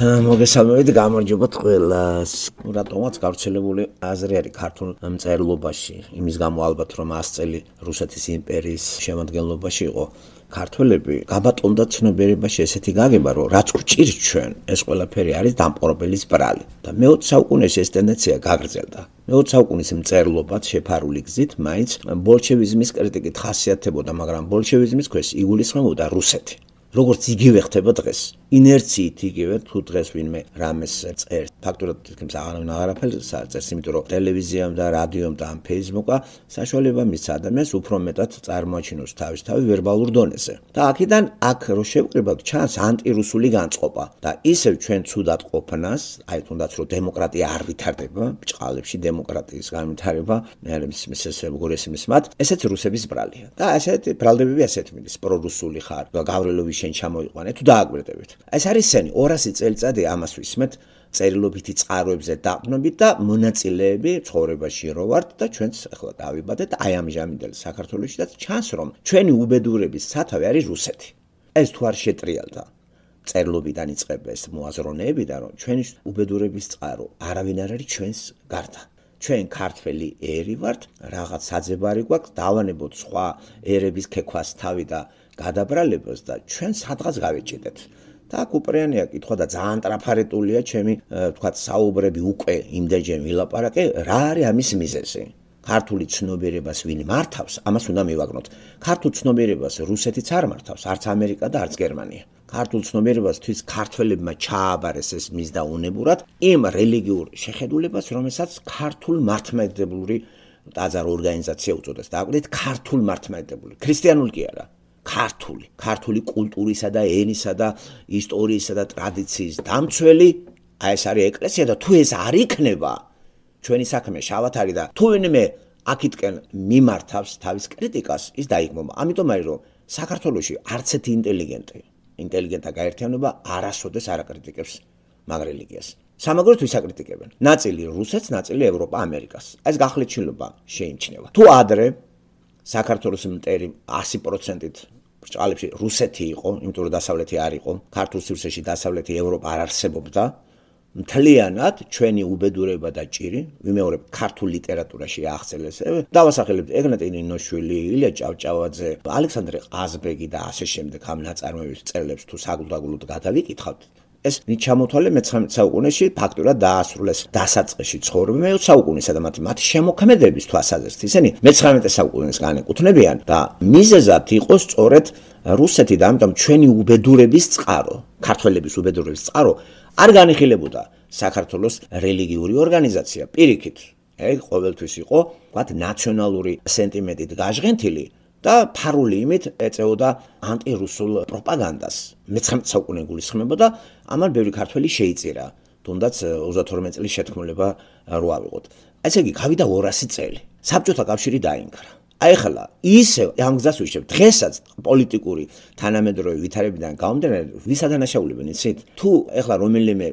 მოგესალმებით, გამარჯობათ ყველას. რატომაც გავრცელებული აზრი არის ქართულ მწერლობაში, იმის გამო ალბათ რომ 100 წელი რუსეთის იმპერიის შემოგვლობაში იყო ქართველები, გაბატონდა ცნობერებაში ესეთი გაგება, რომ რაც გჭირს ჩვენ, ეს ყველაფერი არის დამპყრობელის ბრალი. და მე-20 საუკუნეში ეს ტენდენცია გაგრძელდა. მე-20 საუკუნის მწერლობად შეფარული გზით მაინც ბოლშევიზმის კრიტიკით ხასიათებოდა, მაგრამ ბოლშევიზმის ქვეშ იგულისხმებოდა რუსეთი. როგორც იგივე ხდება დღეს. ინერციით იგივე თუ დღეს ვინმე რამეს წერს. ფაქტურად თქმის აღარავინ აღარაფერს წერს, იმიტომ რომ ტელევიზიამ და რადიომ და ამ ფეისბუქა საშუალება მის ადამიანს უფრო მეტად წარმოაჩინოს თავის თავი ვერბალურ დონეზე. და აქედან აქ რო შევკრიბა ჩანს ანტირუსული განწყობა და ისევ ჩვენ ცუდად ყოფნას, აი თუნდაც რომ დემოკრატია არ ვითარდება, ბჭყალებში დემოკრატიის განვითარება, მეორე მის ეს როგორ ესმის მათ, ესეც რუსების ბრალია. და ასეთი ბრალდებები ასეთ მილის პრორუსული ხარ და გავრელოვის შენ ჩამოიყვანე თუ დააგვირდებით. ეს არის სენი 200 წელიწადი ამას ვისმეთ წერილობითი წყაროებზე დაყნობით და მონაწილეები ცხოვრებაში რო ვართ და ჩვენც ახლა დავიბადეთ აი ამჟამინდელ საქართველოსში და ჩანს რომ ჩვენი უბედურების სათავე არის რუსეთი. ეს თუ არ შეტრიალდა წერილობიდან იწყებს მოაზროვნეები და რომ ჩვენი უბედურების წყარო არავინ არ არის ჩვენს გარდა. ჩვენ ქართველი ერი ვართ, რაღაც საძებარი გვაქვს, დავანებოთ სხვა ერების ქექვას თავი და გადაბრალებას და ჩვენ სადღაც გავეჭიდეთ. так უპრიანია კითხვა და ძალიან ტრაფარეტულია ჩემი თქვა საუბრები უკვე იმდეჯერ მილაპარაკე რა არის ამის მიზეზი ქართული ცნობიერებას ვინ მართავს ამას უნდა მივაგნოთ ქართულ ცნობიერებას რუსეთიც არ მართავს არც ამერიკა და არც გერმანია ქართულ ცნობიერებას თვის ქართველებმა ჩააბარეს ეს მისდაუნებურად იმ რელიგიურ შეხედულებას რომელსაც ქართულ მართმადებლური ტაძარ ორგანიზაცია უწოდეს და აკვდით ქართულ მართმადებლური ქრისტიანული კი არა ქართული, ქართული კულტურისა და ენისა და ისტორიისა და ტრადიციის დამცველი, აი ეს არის ეკლესია და თუ ეს არ იქნება, ჩვენი საქმე შავათარი და თუ ვინმე აქითკენ მიმართავს თავის კრიტიკას, ის დაიგმობა. ამიტომ არის რომ საქართველოსი არცეთი ინტელიგენტი, ინტელიგენტთა გაერთიანება არასოდეს არ აკრიტიკებს მაგ რელიგიას. სამაგროთ ვისაკრიტიკებენ? ნაწილი რუსეთს, ნაწილი ევროპა ამერიკას. ეს გახლეჩილობა შეიმჩნევა. თუ ადრე საქართველოს მტერი 100%-ით ბრჭყალებში რუსეთი იყო, იმიტომ რომ დასავლეთი არ იყო. ქართულ სივრცეში დასავლეთი ევროპა არ არსებობდა. მთლიანად ჩვენი უბედურება და ჭირი, ვიმეორებ ქართულ ლიტერატურაში ახსენეს. დავასახელებთ ეგნატენ ინოშვილი, ილია ჭავჭავაძე, ალექსანდრე ყაზბეგი და ასე შემდეგ ამ ნაწარმოებს წერლებს თუ საგულდაგულოდ გადავიკითხავთ, ეს ნიჩ ჩამოთვალე მე-19 საუკუნეში ფაქტურად დაასრულეს დასაწყისში ცხოვრება მე-20 საუკუნისა და მათი შემოქმედების თვალსაზრისით ისინი მე-19 საუკუნეს განეკუთვნებიან და მიზეზად იყოს სწორედ რუსეთი და ამიტომ ჩვენი უბედურების წყარო ქართველების უბედურების წყარო არ განიხილებოდა საქართველოს რელიგიური ორგანიზაცია პირიქით ეგ ყოველთვის იყო თქვათ ნაციონალური სენტიმენტით გაჟღენთილი და ფარული იმით ეწეოდა ანტირუსულ პროპაგანდას. მე-19 საუკუნე გულისხმება და ამან ბევრი ქართველი შეიწირა, თუნდაც 32 წლის შეთქმულება რო ავიღოთ. ესე იგი, გავიდა 200 წელი. საბჭოთა კავშირი დაინგრა. აი ხლა ისე ამ გზას ვიშებ დღესაც პოლიტიკური თანამედროვე ვითარებიდან გამომდინარე ვისადანაშაულებენ ისეთ თუ ეხლა რომელიმე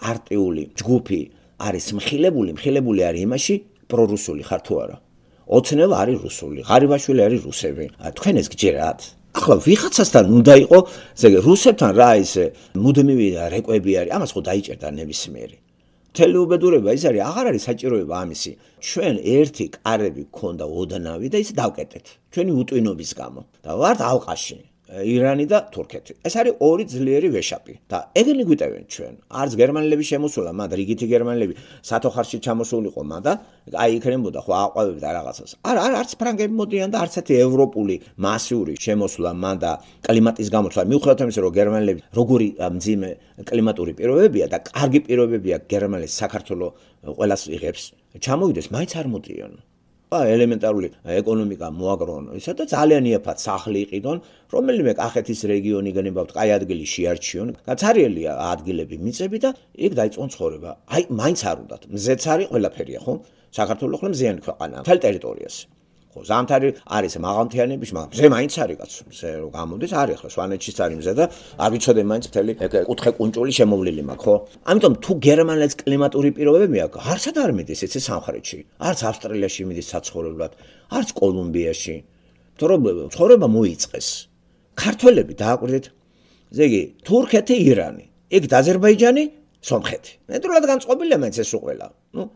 პარტიული ჯგუფი არის მხილებული მხილებული არის იმაში პრორუსული ხარ თუ არა ოცნელ არის რუსული, ღარიბაშვილი არის რუსები. თქვენ ეს გჯერათ? ახლა ვიღაცასთან უნდა იყო, ესე იგი რუსებთან რა ის მუდმივი რეკვები არის, ამას ხო დაიჭერდა ნებისმიერი. თელი უბედურება ის არის, აღარ არის საჭიროება ამისი. ჩვენ ერთი კარები გქონდა ოდნავი და ის დავკეტეთ. ჩვენი უტვინობის გამო. და ვარ ალყაში. ირანი და თურქეთი. ეს არის ორი ძლიერი ვეშაპი და ეგენი გვიტევენ ჩვენ. არც გერმანელები შემოსულა, მაგრამ რიგითი გერმანელები სათოხარში ჩამოსულიყო მან და აი იქნებოდა ხო აყვავებდა რაღაცას. არა, არა, არც ფრანგები მოდიან და არც ერთი ევროპული მასიური შემოსულა მან და კლიმატის გამო თვა მიუხედავად იმისა, რომ გერმანელები როგორი მძიმე კლიმატური პირობებია და კარგი პირობებია გერმანელი საქართველოს ყოველას იღებს. ჩამოვიდეს, მაინც არ მოდიან. ხა ელემენტარული ეკონომიკა მოაგრონ ისა და ძალიან ეფათ სახლი იყიდონ რომელიმე კახეთის რეგიონი განებავთ აი ადგილი შეარჩიონ გაცარიელია ადგილები მიწები და იქ დაიწყონ ცხოვრება აი მაინც არ უნდათ მზეც არის ყველაფერია ხო საქართველოს ხოლმე ზიანი ქვეყანა თელ ტერიტორიას ხო ზამთარი არის მაღალმთიანების მაგრამ ზე მაინც არის კაცო ზე რომ გამოდის არის ხო სვანეთშიც არის მზე და არ ვიცოდე მაინც მთელი ეგ კუთხე კუნჭული შემოვლილი მაქვს ხო ამიტომ თუ გერმანელს კლიმატური პირობები მეაქვს არც არ მიდის ეცე სამხრეთში არც ავსტრალიაში მიდის საცხოვრებლად არც კოლუმბიაში პრობლემა ცხოვრება მოიწეს ქართველები დააყრდეთ ესე იგი თურქეთი ირანი ეგ აზერბაიჯანი სომხეთი ნედრულად განწყობილია მაინც ეს უყველა ну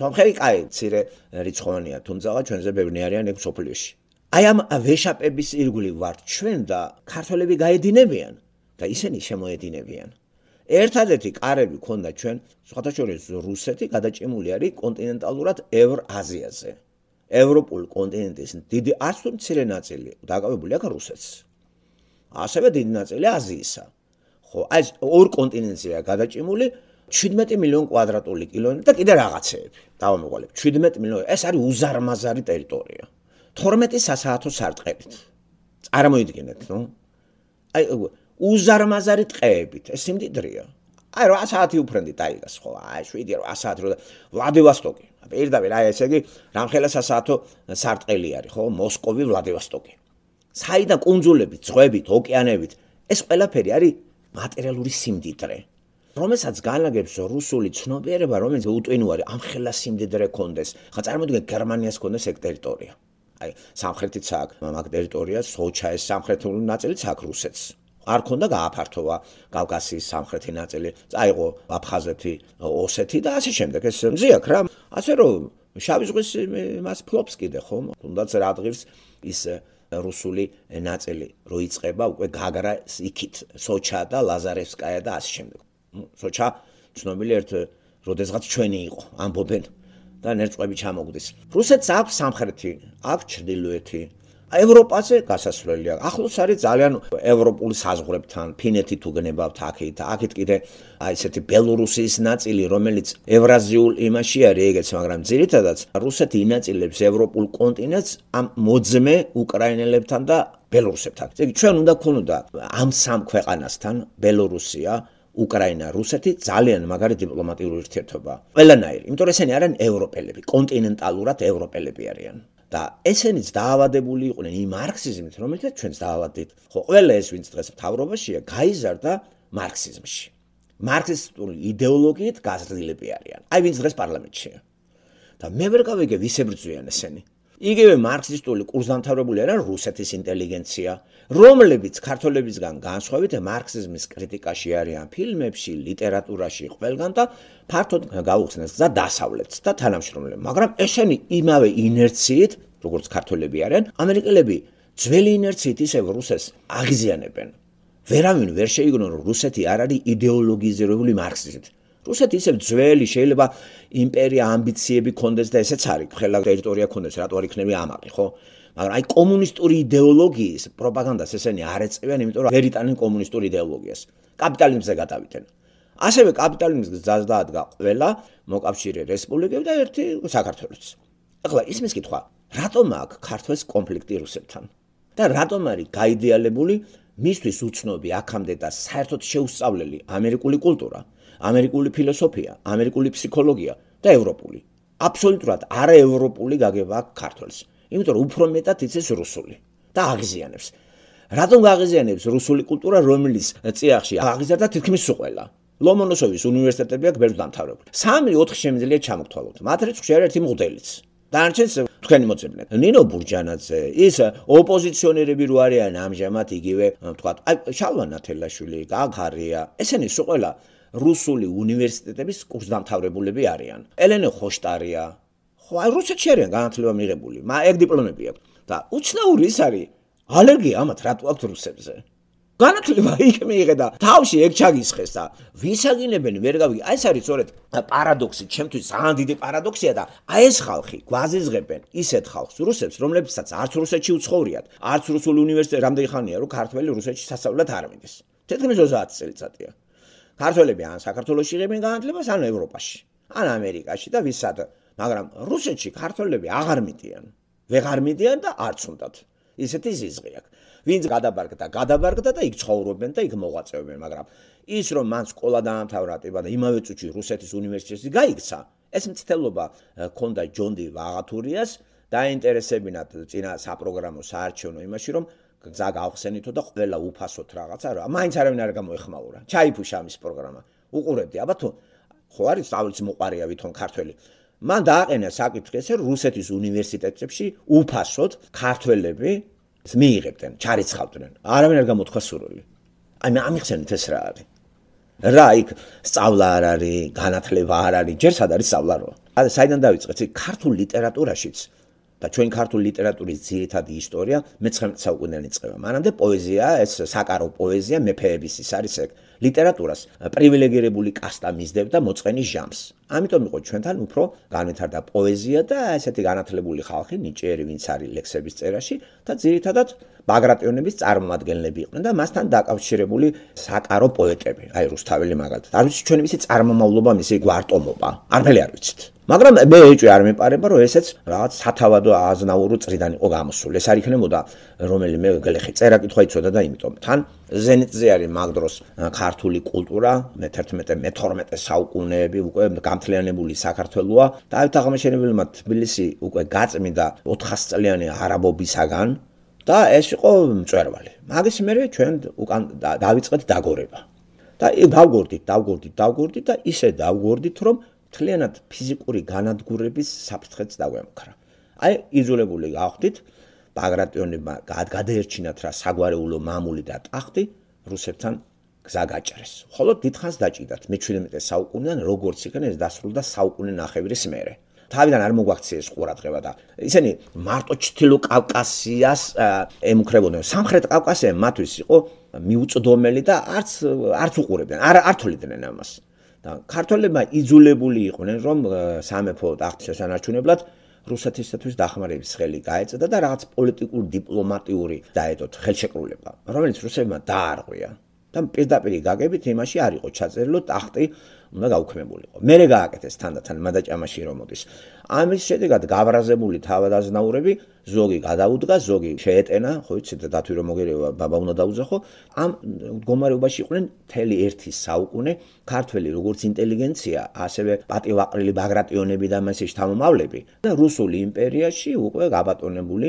სამხრეთი კაი ცირე რიცხოვანია თუმცა ჩვენზე ბევრი არიან ეგ სოფლიოში აი ამ ვეშაპების ირგვლივ ვართ ჩვენ და ქართველები გაედინებიან და ისინი შემოედინებიან ერთადერთი კარები ქონდა ჩვენ სხვათაშორის რუსეთი გადაჭიმული არის კონტინენტალურად ევრაზიაზე ევროპული კონტინენტის დიდი არცო მცირე ნაწილი დაკავებული აქ რუსეთს ასევე დიდი ნაწილი აზიისა ხო აი ორ კონტინენტზეა გადაჭიმული 17 მილიონ კვადრატული კილომეტრი და კიდე რაღაცეები. დავამოყოლებ. 17 მილიონი. ეს არის უზარმაზარი ტერიტორია. 12 სასაათო სარტყელით. წარმოიდგინეთ, ნუ. აი უზარმაზარი ტყეებით. ეს სიმდიდრეა. აი 8 საათი უფრენდი ტაიგას ხო? აი 7-8 საათი და ვლადივასტოკი. პირდაპირ აი ესე იგი რამხელა სასაათო სარტყელი არის, ხო? მოსკოვი ვლადივასტოკი. საიდან კონძულებით, ზღვებით, ოკეანებით ეს ყველაფერი არის მატერიალური სიმდიდრე. რომელსაც განაგებს რუსული ცნობიერება, რომელიც უტვინოა ამ ხელა სიმდიდრე კონდეს. ხა წარმოიდგინე გერმანიას კონდეს ეგ ტერიტორია. აი, სამხრეთიც აქვს მაგ ტერიტორიას, სოჩა ეს სამხრეთული ნაწილიც აქვს რუსეთს. არ ქონდა გააფართოვა კავკასიის სამხრეთი ნაწილი, წაიღო აფხაზეთი, ოსეთი და ასე შემდეგ. ეს ზიაქ რა. ასე რომ შავი ზღვის მას ფლობს კიდე ხომ? თუნდაც რა ღირს ის რუსული ნაწილი, რო იწება უკვე გაგრა იქით, სოჩა და ლაზარევსკაია და ასე შემდეგ. სოჩა ცნობილი ერთ э, როდესღაც ჩვენი იყო ამბობენ და ნერწყვები ჩამოგდეს რუსეთს აქვს სამხრეთი აქვს ჩრდილოეთი ევროპაზე გასასვლელი აქვს ახლოს არის ძალიან ევროპული საზღვრებთან ფინეთი თუ გნებავთ აქეთ აქეთ კიდე აი ესეთი ბელორუსის ნაწილი რომელიც ევრაზიულ იმაში არის ეგეც მაგრამ ძირითადად რუსეთი ინაწილებს ევროპულ კონტინენტს ამ მოძმე უკრაინელებთან და ბელორუსებთან ეგ ჩვენ უნდა ქონოდა ამ სამ ქვეყანასთან ბელორუსია უკრაინა რუსეთი ძალიან მაგარი დიპლომატიური ურთიერთობა. ყველანაირი, იმიტომ რომ ესენი არიან ევროპელები, კონტინენტალურად ევროპელები არიან. და ესენიც დაავადებული იყვნენ იმ მარქსიზმით, რომელიც ჩვენს დაავადდით. ხო, ყველა ეს ვინც დღეს მთავრობაშია, გაიზარდა მარქსიზმში. მარქსისტური იდეოლოგიით გაზრდილები არიან. აი ვინც დღეს პარლამენტშია. და მე ვერ გავიგე ვისებრძვიან ესენი. იგივე მარქსისტული კურსდამთავრებული არიან რუსეთის ინტელიგენცია, რომლებიც ქართოლებისგან განსხვავებით მარქსიზმის კრიტიკაში არიან ფილმებში, ლიტერატურაში ყველგან და ფართოდ გაუხსნეს გზა დასავლეთს და თანამშრომლებს. მაგრამ ესენი იმავე ინერციით, როგორც ქართოლები არიან, ამერიკელები ძველი ინერციით ისევ რუსეს აღიზიანებენ. ვერავინ ვერ შეიგნო რუსეთი არ არის იდეოლოგიზირებული მარქსიზმით. რუსეთი ისევ ძველი შეიძლება იმპერია ამბიციები კონდეს და ესეც არის, ხელა ტერიტორია კონდეს, რატო არ იქნება ამაყი, ხო? აბა აი კომუნისტური იდეოლოგიის პროპაგანდას ესენი არ ეწევიან, იმიტომ რომ ვერიტანენ კომუნისტური იდეოლოგიას. კაპიტალიზმზე გადავიდნენ. ასევე კაპიტალიზმს დაადგა ყველა მოკავშირე რესპუბლიკები და ერთი საქართველოს. ახლა ისმის კითხვა, რატომ აქვს ქართლის კონფლიქტი რუსებთან? და რატომ არის გაიდეალებული მისთვის უცნობი აქამდე და საერთოდ შეუსწავლელი ამერიკული კულტურა, ამერიკული ფილოსოფია, ამერიკული ფსიქოლოგია და ევროპული? აბსოლუტურად არაევროპული გაგება აქვს ქართლს. იმიტომ რომ უფრო მეტად იცის რუსული და აღიზიანებს. რატომ გააღიზიანებს რუსული კულტურა, რომელიც წიაღში აღიზარდა თითქმის უყველა? ლომონოსოვის უნივერსიტეტები აქ ვერ დამთავრებული. 3-4 შემიძლია ჩამოგთვალოთ. მათ რიცხვი შეიძლება ერთი მოდელიც. დანარჩენს თქვენი მოწმენა. ნინო ბურჯანაძე, ის ოპოზიციონერები რო არიან ამჟამად იგივე, თქვა, აი შალვა ნათელაშვილი, გაღარია. ესენი სულ ყველა რუსული უნივერსიტეტების კურსდამთავრებულები არიან. ელენე ხოშტარია, ხო აი რუსეთში არიან განათლება მიღებული მაგრამ ეგ დიპლომები აქვს და უცნაური ის არის ალერგია ამათ რატო აქვთ რუსებზე განათლება იქ მიიღე და თავში ეგ ჩაგისხეს და ვისაგინებენ ვერ გავიგე აი ეს არის სწორედ პარადოქსი ჩემთვის ძალიან დიდი პარადოქსია და აი ეს ხალხი გვაზიზღებენ ისეთ ხალხს რუსებს რომლებსაც არც რუსეთში უცხოვრიათ არც რუსულ უნივერსიტეტში რამდენი ხანია რომ ქართველი რუსეთში სასწავლებლად არ მიდის თეთრი 30 წელიწადია ქართველები ან საქართველოში იღებენ განათლებას ან ევროპაში ან ამერიკაში და ვისაც მაგრამ რუსეთში ქართველები აღარ მიდიან. ვეღარ მიდიან და არც უნდათ. ისეთი ზიზღი აქვს. ვინც გადაბარგდა, გადაბარგდა და იქ ცხოვრობენ და იქ მოღვაწეობენ, მაგრამ ის რომ მან სკოლა დაამთავრა და იმავე წუთში რუსეთის უნივერსიტეტში გაიქცა, ეს მცდელობა ქონდა ჯონდი ვაღათურიას დაინტერესებინათ წინა საპროგრამო საარჩევნო იმაში, რომ გზა გავხსენითო და ყველა უფასოდ რაღაცა რა. მაინც არავინ არ გამოეხმაურა. ჩაიფუშა ამის პროგრამა. უყურებდი, ალბათ ხო არის სწავლის მოყარია ვითომ ქართველი მან დააყენა საკითხი ესე რუსეთის უნივერსიტეტებში უფასოდ ქართველები მიიღებდნენ, ჩარიცხავდნენ. არავინ არ გამოთქვა სურვილი. აი ამიხსენეთ ეს რა არის. რა იქ სწავლა არ არის, განათლება არ არის, ჯერ სად არის სწავლა რა. აი საიდან დაიწყეთ? ქართულ ლიტერატურაშიც და ჩვენ ქართული ლიტერატურის ძირითადი ისტორია მე-19 საუკუნეში იწყება. მანამდე პოეზია, ეს საკარო პოეზია, მეფეების ის არის ეს ლიტერატურას პრივილეგირებული კასტა მისდევდა მოწყენის ჟამს. ამიტომ იყო ჩვენთან უფრო განეთარდა პოეზია და ესეთი განათლებული ხალხი ნიჭიერი ვინც არის ლექსების წერაში და ძირითადად ბაგრატიონების წარმომადგენლები იყვნენ და მასთან დაკავშირებული საკარო პოეტები, აი რუსთაველი მაგალითად. არ ვიცი ჩვენ ვისი წარმომავლობა მისი გვარტომობა. არველი არ ვიცით. მაგრამ მე ეჭვი არ მეპარება, რომ ესეც რაღაც სათავადო აზნაურო წრიდან იყო გამოსული. ეს არ იქნებოდა რომელიმე გლეხი წერა კითხვა იყო და იმიტომ თან ზენიტზე არის მაგდროს ქართული კულტურა მე-11 მე-12 საუკუნეები უკვე გამთლიანებული საქართველოა და ერთ აღმაშენებელმა თბილისი უკვე გაწმინდა 400 წლიანი არაბობისაგან და ეს იყო მწერვალი მაგის მერე ჩვენ უკან დაიწყეთ დაგორება და დავგორდით დავგორდით დავგორდით და ისე დავგორდით რომ მთლიანად ფიზიკური განადგურების საფრთხეც დაგვემქრა აი იზოლებული გავხდით ბაგრატიონებმა გადაერჩინათ რა საგვარეულო მამული და ტახტი რუსებთან გზა გაჭრეს. ხოლო დითხას დაჭიდათ მე-17 საუკუნიდან როგორც იქნება ეს დასრულდა საუკუნე ნახევრის მერე. თავიდან არ მოგვაქციეს ყურადღება და ისინი მარტო ჩtildeო კავკასიას ემუქრებოდნენ. სამხრეთ კავკასიე მათთვის იყო მიუწდომელი და არც არც უყურებდნენ, არ ართულიდნენ ამას. და ქართველებმა იძულებული იყვნენ რომ სამეფო ტახტის შესანარჩუნებლად რუსეთისთვის დახმარების ხელი გაეწოდა და რაღაც პოლიტიკურ დიპლომატიური დაედოთ ხელშეკრულება, რომელიც რუსებმა დაარღვია. და პირდაპირ გაგებით იმაში არ იყო ჩაწერილო ტახტი უნდა გაუქმებულიყო. მერე გააკეთეს თანდათან მადაჭამაში რომ მოდის ამის შედეგად გაბრაზებული თავადაზნაურები ზოგი გადაუდგა, ზოგი შეეტენა, ხო იცით და თათვი რომ მოგერევა ბაბა უნდა დაუძახო, ამ მდგომარეობაში იყვნენ მთელი ერთი საუკუნე ქართველი როგორც ინტელიგენცია, ასევე პატივაყრილი ბაგრატიონები და მასის შთამომავლები და რუსული იმპერიაში უკვე გაბატონებული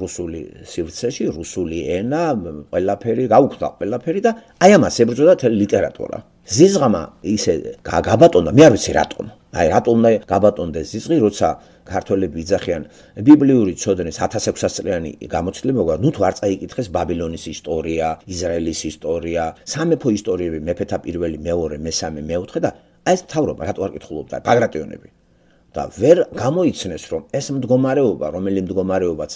რუსული სივრცეში, რუსული ენა, ყველაფერი გაუქვთა, ყველაფერი და აი ამას ებრძოდა მთელი ლიტერატურა. ზიზღმა ისე გაგაბატონდა, მე არ ვიცი რატომ. აი რატომ უნდა გაბატონდეს სიზღი როცა ქართველები იძახიან ბიბლიური ცოდნის 1600 წლიანი გამოცდილება მოგვა ნუ თუ არ წაიკითხეს ბაბილონის ისტორია, ისრაელის ისტორია, სამეფო ისტორიები მეფეთა პირველი, მეორე, მესამე, მეოთხე და აი ეს თავრობა რატო არ კითხულობდა ბაგრატიონები და ვერ გამოიჩენეს რომ ეს მდგომარეობა, რომელიმე მდგომარეობაც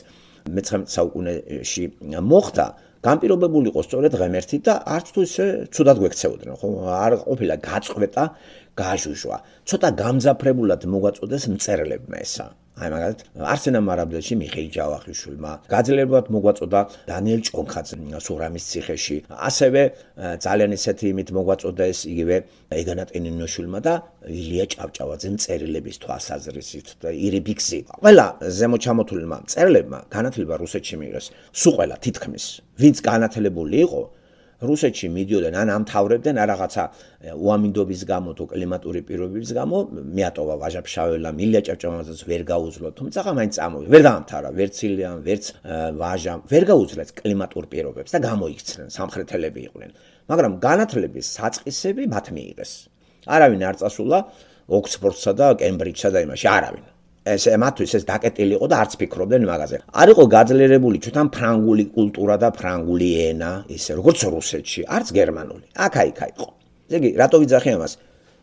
მე-19 საუკუნეში მოხდა გამ ピ რობებული იყო სწორედ ღმერთით და არც თუ ისე ცუდად გვექცეოდნენ ხო არ ყოფილა გაწყვეტა გაშუშვა. ცოტა გამძაფრებულად მოგვაწოდეს მწერლებმა ესა. აი მაგალითად, არსენა მარაბდელში მიხეილ ჯავახიშვილმა გაძლიერებულად მოგვაწოდა დანიელ ჭონხაძე სურამის ციხეში. ასევე ძალიან ისეთი იმით მოგვაწოდა ეს იგივე ეგანატენინოშვილმა და ილია ჭავჭავაძემ წერილების თვალსაზრისით და ირიბიქსი. ყველა ზემო ჩამოთვლილმა წერილებმა განათლება რუსეთში მიიღეს. სულ ყველა თითქმის, ვინც განათლებული იყო, რუსეთში მიდიოდნენ ან ამთავრებდნენ რაღაცა უამინდობის გამო თუ კლიმატური პირობების გამო მეატოვა ვაჟაფშაველა მილია ჭავჭავაძეს ვერ გაუძლო თუმცა ამაინ წამოვიდა ვერ დაამთავრა ვერც ილიამ ვერც ვაჟამ ვერ გაუძლეს კლიმატურ პირობებს და გამოიქცნენ სამხრეთელები იყვნენ მაგრამ განათლების საწყისები მათ მიიღეს არავინ არ წასულა ოქსფორდსა და კემბრიჯსა და იმაში არავინ ეს ემათვის ეს დაკეტილი იყო და არც ფიქრობდნენ მაგაზე. არ იყო გაძლიერებული ჩვენთან ფრანგული კულტურა და ფრანგული ენა, ისე როგორც რუსეთში, არც გერმანული. აქა-იქა იყო. ესე იგი, რატო ვიძახი ამას?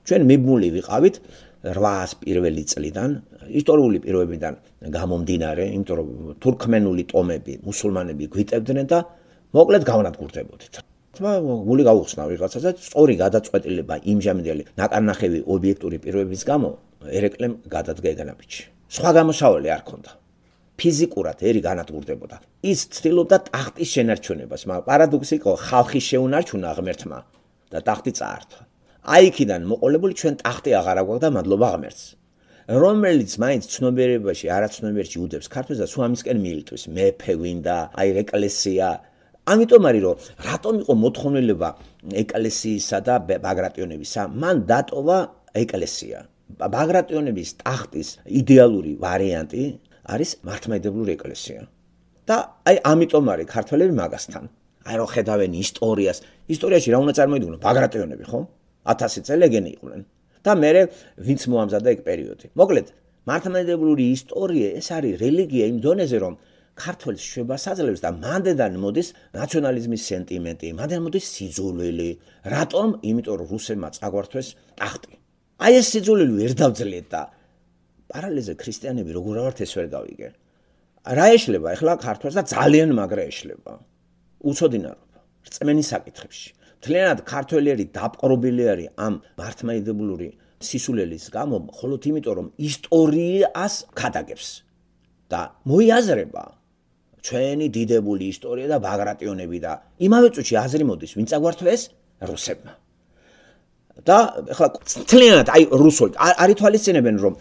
ჩვენ მიბმული ვიყავით 800 პირველი წლიდან, ისტორიული პიროებიდან გამომდინარე, იმიტომ რომ თურქმენული ტომები, მუსულმანები გვიტებდნენ და მოკლედ გავანადგურდებოდით. თმა გული გაუხსნა ვიღაცას და სწორი გადაწყვეტილება იმჟამდელი ნაკარნახევი ობიექტური პიროების გამო ერეკლემ გადადგა ეგანაბიჩი. სხვა გამოსავალი არ ქონდა. ფიზიკურად ერი განადგურდებოდა. ის ცდილობდა ტახტის შენარჩუნებას, მაგრამ პარადოქსი იყო, ხალხი შეუნარჩუნა ღმერთმა და ტახტი წაართვა. აიქიდან მოყოლებული ჩვენ ტახტი აღარ აგვაგდა მადლობა ღმერთს. რომელიც მაინც ცნობიერებაში, არაცნობიერში უდებს ქართველს და სუამისკენ მიილტვის, მეფე ვინდა, აი ეკლესია. ამიტომ არის რომ რატომ იყო მოთხოვნილება ეკლესიისა და ბაგრატიონებისა, მან დატოვა ეკლესია, ბაგრატიონების ტახტის იდეალური ვარიანტი არის მართმადებლური ეკლესია. და აი ამიტომ არის ქართველები მაგასთან. აი რო ხედავენ ისტორიას, ისტორიაში რა უნდა წარმოიდგინონ ბაგრატიონები, ხო? 1000 წელი ეგენი იყვნენ. და მე ვინც მოამზადა ეგ პერიოდი. მოკლედ, მართმადებლური ისტორია ეს არის რელიგია იმ დონეზე, რომ ქართველს შვებასაძლევს და მანდედან მოდის ნაციონალიზმის სენტიმენტი, მანდედან მოდის სიძულვილი. რატომ? იმიტომ რომ რუსებმა წაგვართვეს ტახტი. აი ეს სიძულელი ვერ დავძლიეთ და პარალელზე ქრისტიანები როგორ ავართ ეს ვერ გავიგე. რა ეშლება ახლა ქართველს და ძალიან მაგრა ეშლება. უცოდინარობა რწმენის საკითხებში. მთლიანად ქართველები დაპყრობილი არის ამ მართმადებლური სისულელის გამო, მხოლოდ იმიტომ რომ ისტორიას ხადაგებს და მოიაზრება ჩვენი დიდებული ისტორია და ბაგრატიონები და იმავე წუთში აზრი მოდის, ვინ წაგვართვეს რუსებმა. და ახლა ძალიანად აი რუსული არ ითვალისწინებენ რომ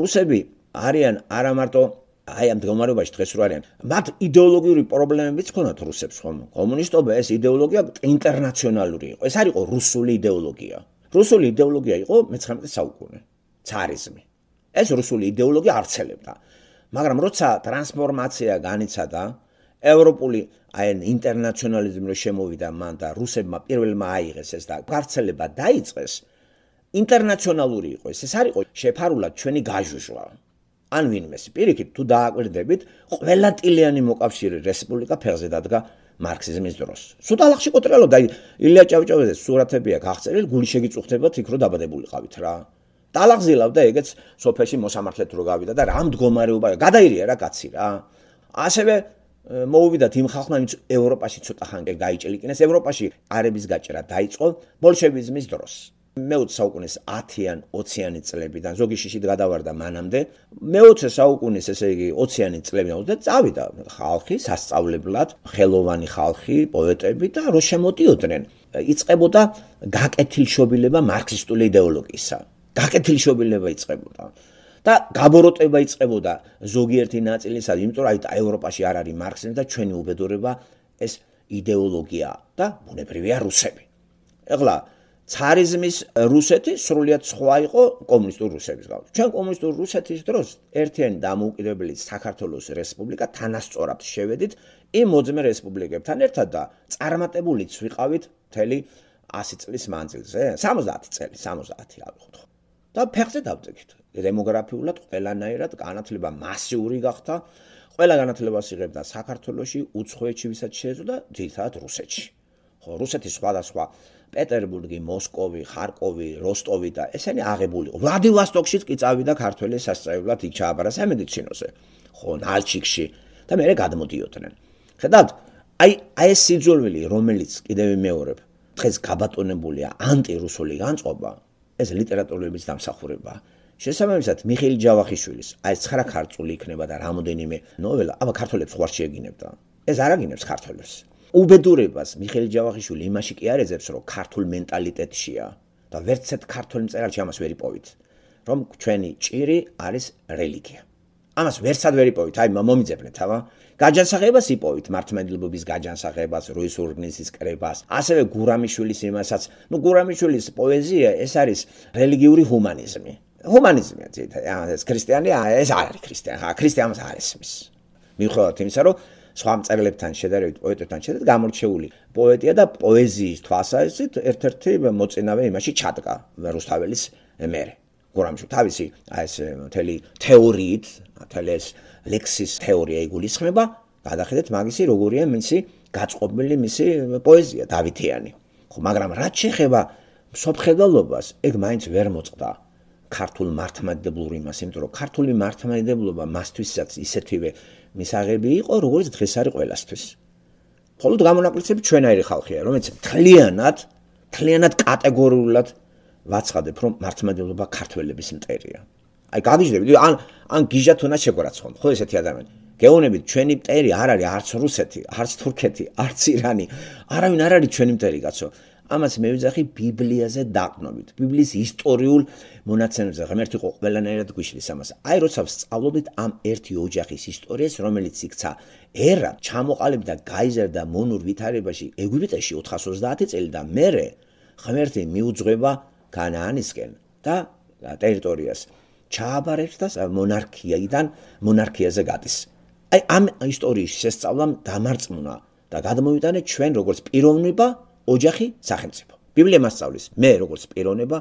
რუსები არიან არა მარტო აი ამ დგომარებაში დღეს რო არიან მათ იდეოლოგიური პრობლემებიც ქონათ რუსებს ხომ კომუნისტობა ეს იდეოლოგია ინტერნაციონალური იყო ეს არის ყო რუსული იდეოლოგია რუსული იდეოლოგია იყო მე-19 საუკუნე царიზმი ეს რუსული იდეოლოგია არ ცელებდა მაგრამ როცა ტრანსფორმაცია განიცადა ევროპული აი ინტერნაციონალიზმი რო შემოვიდა მან და რუსებმა პირველმა აიღეს ეს და გავრცელება დაიწყეს ინტერნაციონალური იყო ეს ეს არისო შეფარულად ჩვენი გაჟუჟვა ან ვინმეს პირიქით თუ დააკვირდებით ყველა ტილიანი მოკავშირე რესპუბლიკა ფეხზე დადგა მარქსიზმის დროს სუტალახში ყოტრელობდა ილია ჭავჭავაძე სურათებია გაღწერილი გული შეგიწუხდებათ იქ რო დაბადებულიყავით რა დაალაგზილავდა ეგეც სოფელში მოსამართლეთ რო გავიდა და რა მდგომარეობაა გადაირია რა კაცი რა ასევე მოუვიდათ იმ ხალხმა ვინც ევროპაში ცოტა ხანკე გაიჭლიკინეს ევროპაში არების გაჭრა დაიწყო ბოლშევიზმის დროს მე-20 საუკუნის 10-იან 20-იანი წლებიდან ზოგი შეშიდ გადავარდა მანამდე მე-20 საუკუნის ესე იგი 20-იანი წლებიდან და წავიდა ხალხი სასწავლებლად ხელოვანი ხალხი პოეტები და რო შემოდიოდნენ იწყებოდა გაკეთილშობილება მარქსისტული იდეოლოგიისა გაკეთილშობილება იწყებოდა და გაბოროტება იწყებოდა ზოგიერთი ნაციონალისტად, იმიტომ რომ აი და ევროპაში არ არის მარქსიზმი და ჩვენი უბედურება ეს идеოლოგია და ბუნებრივია რუსები. ეხლა царизმის რუსეთი სრულიად სხვა იყო კომუნისტურ რუსების გავლ. ჩვენ კომუნისტურ რუსეთის დროს ერთიანი დამოუკიდებელი საქართველოს რესპუბლიკა თანასწორად შევედით იმ მოძმე რესპუბლიკებთან ერთად და წარმატებულიც ვიყავით მთელი 100 წლის მანძილზე. 70 წელი, 70 ავიღოთ ხო. და ფეხზე დავწეგით. დემოგრაფიულად ყველანაირად განათლება მასიური გახდა. ყველა განათლებას იღებდა საქართველოში, უცხოეთში, ვისაც შეეძლო და თითქოს რუსეთში. ხო, რუსეთის სხვადასხვა პეტერბურგი, მოსკოვი, ხარკოვი, როსტოვი და ესენი აღებული. ვლადივასტოკშიც კი წავიდა ქართველი სასწავლებლად იქ ჩააბარა სამედიცინოზე. ხო, ნალჩიკში და მეორე გადმოდიოდნენ. ხედავთ, აი აი ეს სიძულვილი, რომელიც კიდევ მეორებ, დღეს გაბატონებულია ანტირუსული განწყობა, ეს ლიტერატურების დამსახურებაა. შესაბამისად მიხეილ ჯავახიშვილის აი ცხრა ქართული იქნება და რამოდენიმე ნოველა აბა ქართველებს ხوار შეგინებდა ეს არაგინებს ქართველებს უბედურებას მიხეილ ჯავახიშვილი იმაში კი არეზებს რომ ქართულ მენტალიტეტშია და ვერცეთ ქართული მწერალში ამას ვერ იპოვით რომ ჩვენი ჭირი არის რელიგია ამას ვერცად ვერ იპოვით აი მომიძებნეთ აბა გაჯანსაღებას იპოვით მართმადლობის გაჯანსაღებას როისურგნისის კრებას ასევე გურამიშვილის იმასაც ნუ გურამიშვილის პოეზია ეს არის რელიგიური ჰუმანიზმი ჰუმანიზმი ძირითადად ეს ქრისტიანი ეს არის ქრისტიანი ხა ქრისტიანს არ ისმის მიუხედავად იმისა რომ სხვა მწერლებთან შედარებით პოეტებთან შედარებით გამორჩეული პოეტია და პოეზიის თვალსაზრისით ერთ-ერთი მოწინავე იმაში ჩადგა რუსთაველის მერე გურამშო თავისი ეს მთელი თეორიით თალეს ლექსის თეორია იგულისხმება გადახედეთ მაგისი როგორია მისი გაწყობილი მისი პოეზია დავითიანი ხო მაგრამ რაც შეეხება სოფხედალობას ეგ მაინც ვერ მოწდა ქართულ მართმადებლურ იმას, იმიტომ რომ ქართული მართმადებლობა მასთვისაც ისეთვე მისაღები იყო, როგორც დღეს არის ყველასთვის. მხოლოდ გამონაკლისები ჩვენაირი ხალხია, რომელიც მთლიანად, მთლიანად კატეგორიულად ვაცხადებ, რომ მართმადებლობა ქართველების მტერია. აი გაგიჟდებით, ან ან გიჟა თუნა შეგვრაცხონ, ხო ესეთი ადამიანი. გეუბნებით, ჩვენი მტერი არ არის არც რუსეთი, არც თურქეთი, არც ირანი. არავინ არ არის ჩვენი მტერი, კაცო. ამას მე ვიძახი ბიბლიაზე დაყნობით. ბიბლიის ისტორიულ მონაცემებზე ღმერთი ყო ყველანაირად გვიშლის ამას. აი როცა ვსწავლობთ ამ ერთი ოჯახის ისტორიას, რომელიც იქცა ერა ჩამოყალიბდა გაიზერდა მონურ ვითარებაში ეგვიპტეში 430 წელი და მერე ღმერთი მიუძღვება განაანისკენ და ტერიტორიას ჩააბარებს და მონარქიიდან მონარქიაზე გადის. აი ამ ისტორიის შესწავლამ დამარწმუნა და გადმოვიტანე ჩვენ როგორც პიროვნება ოჯახი სახელმწიფო ბიბლია მასწავლის მე როგორც პიროვნება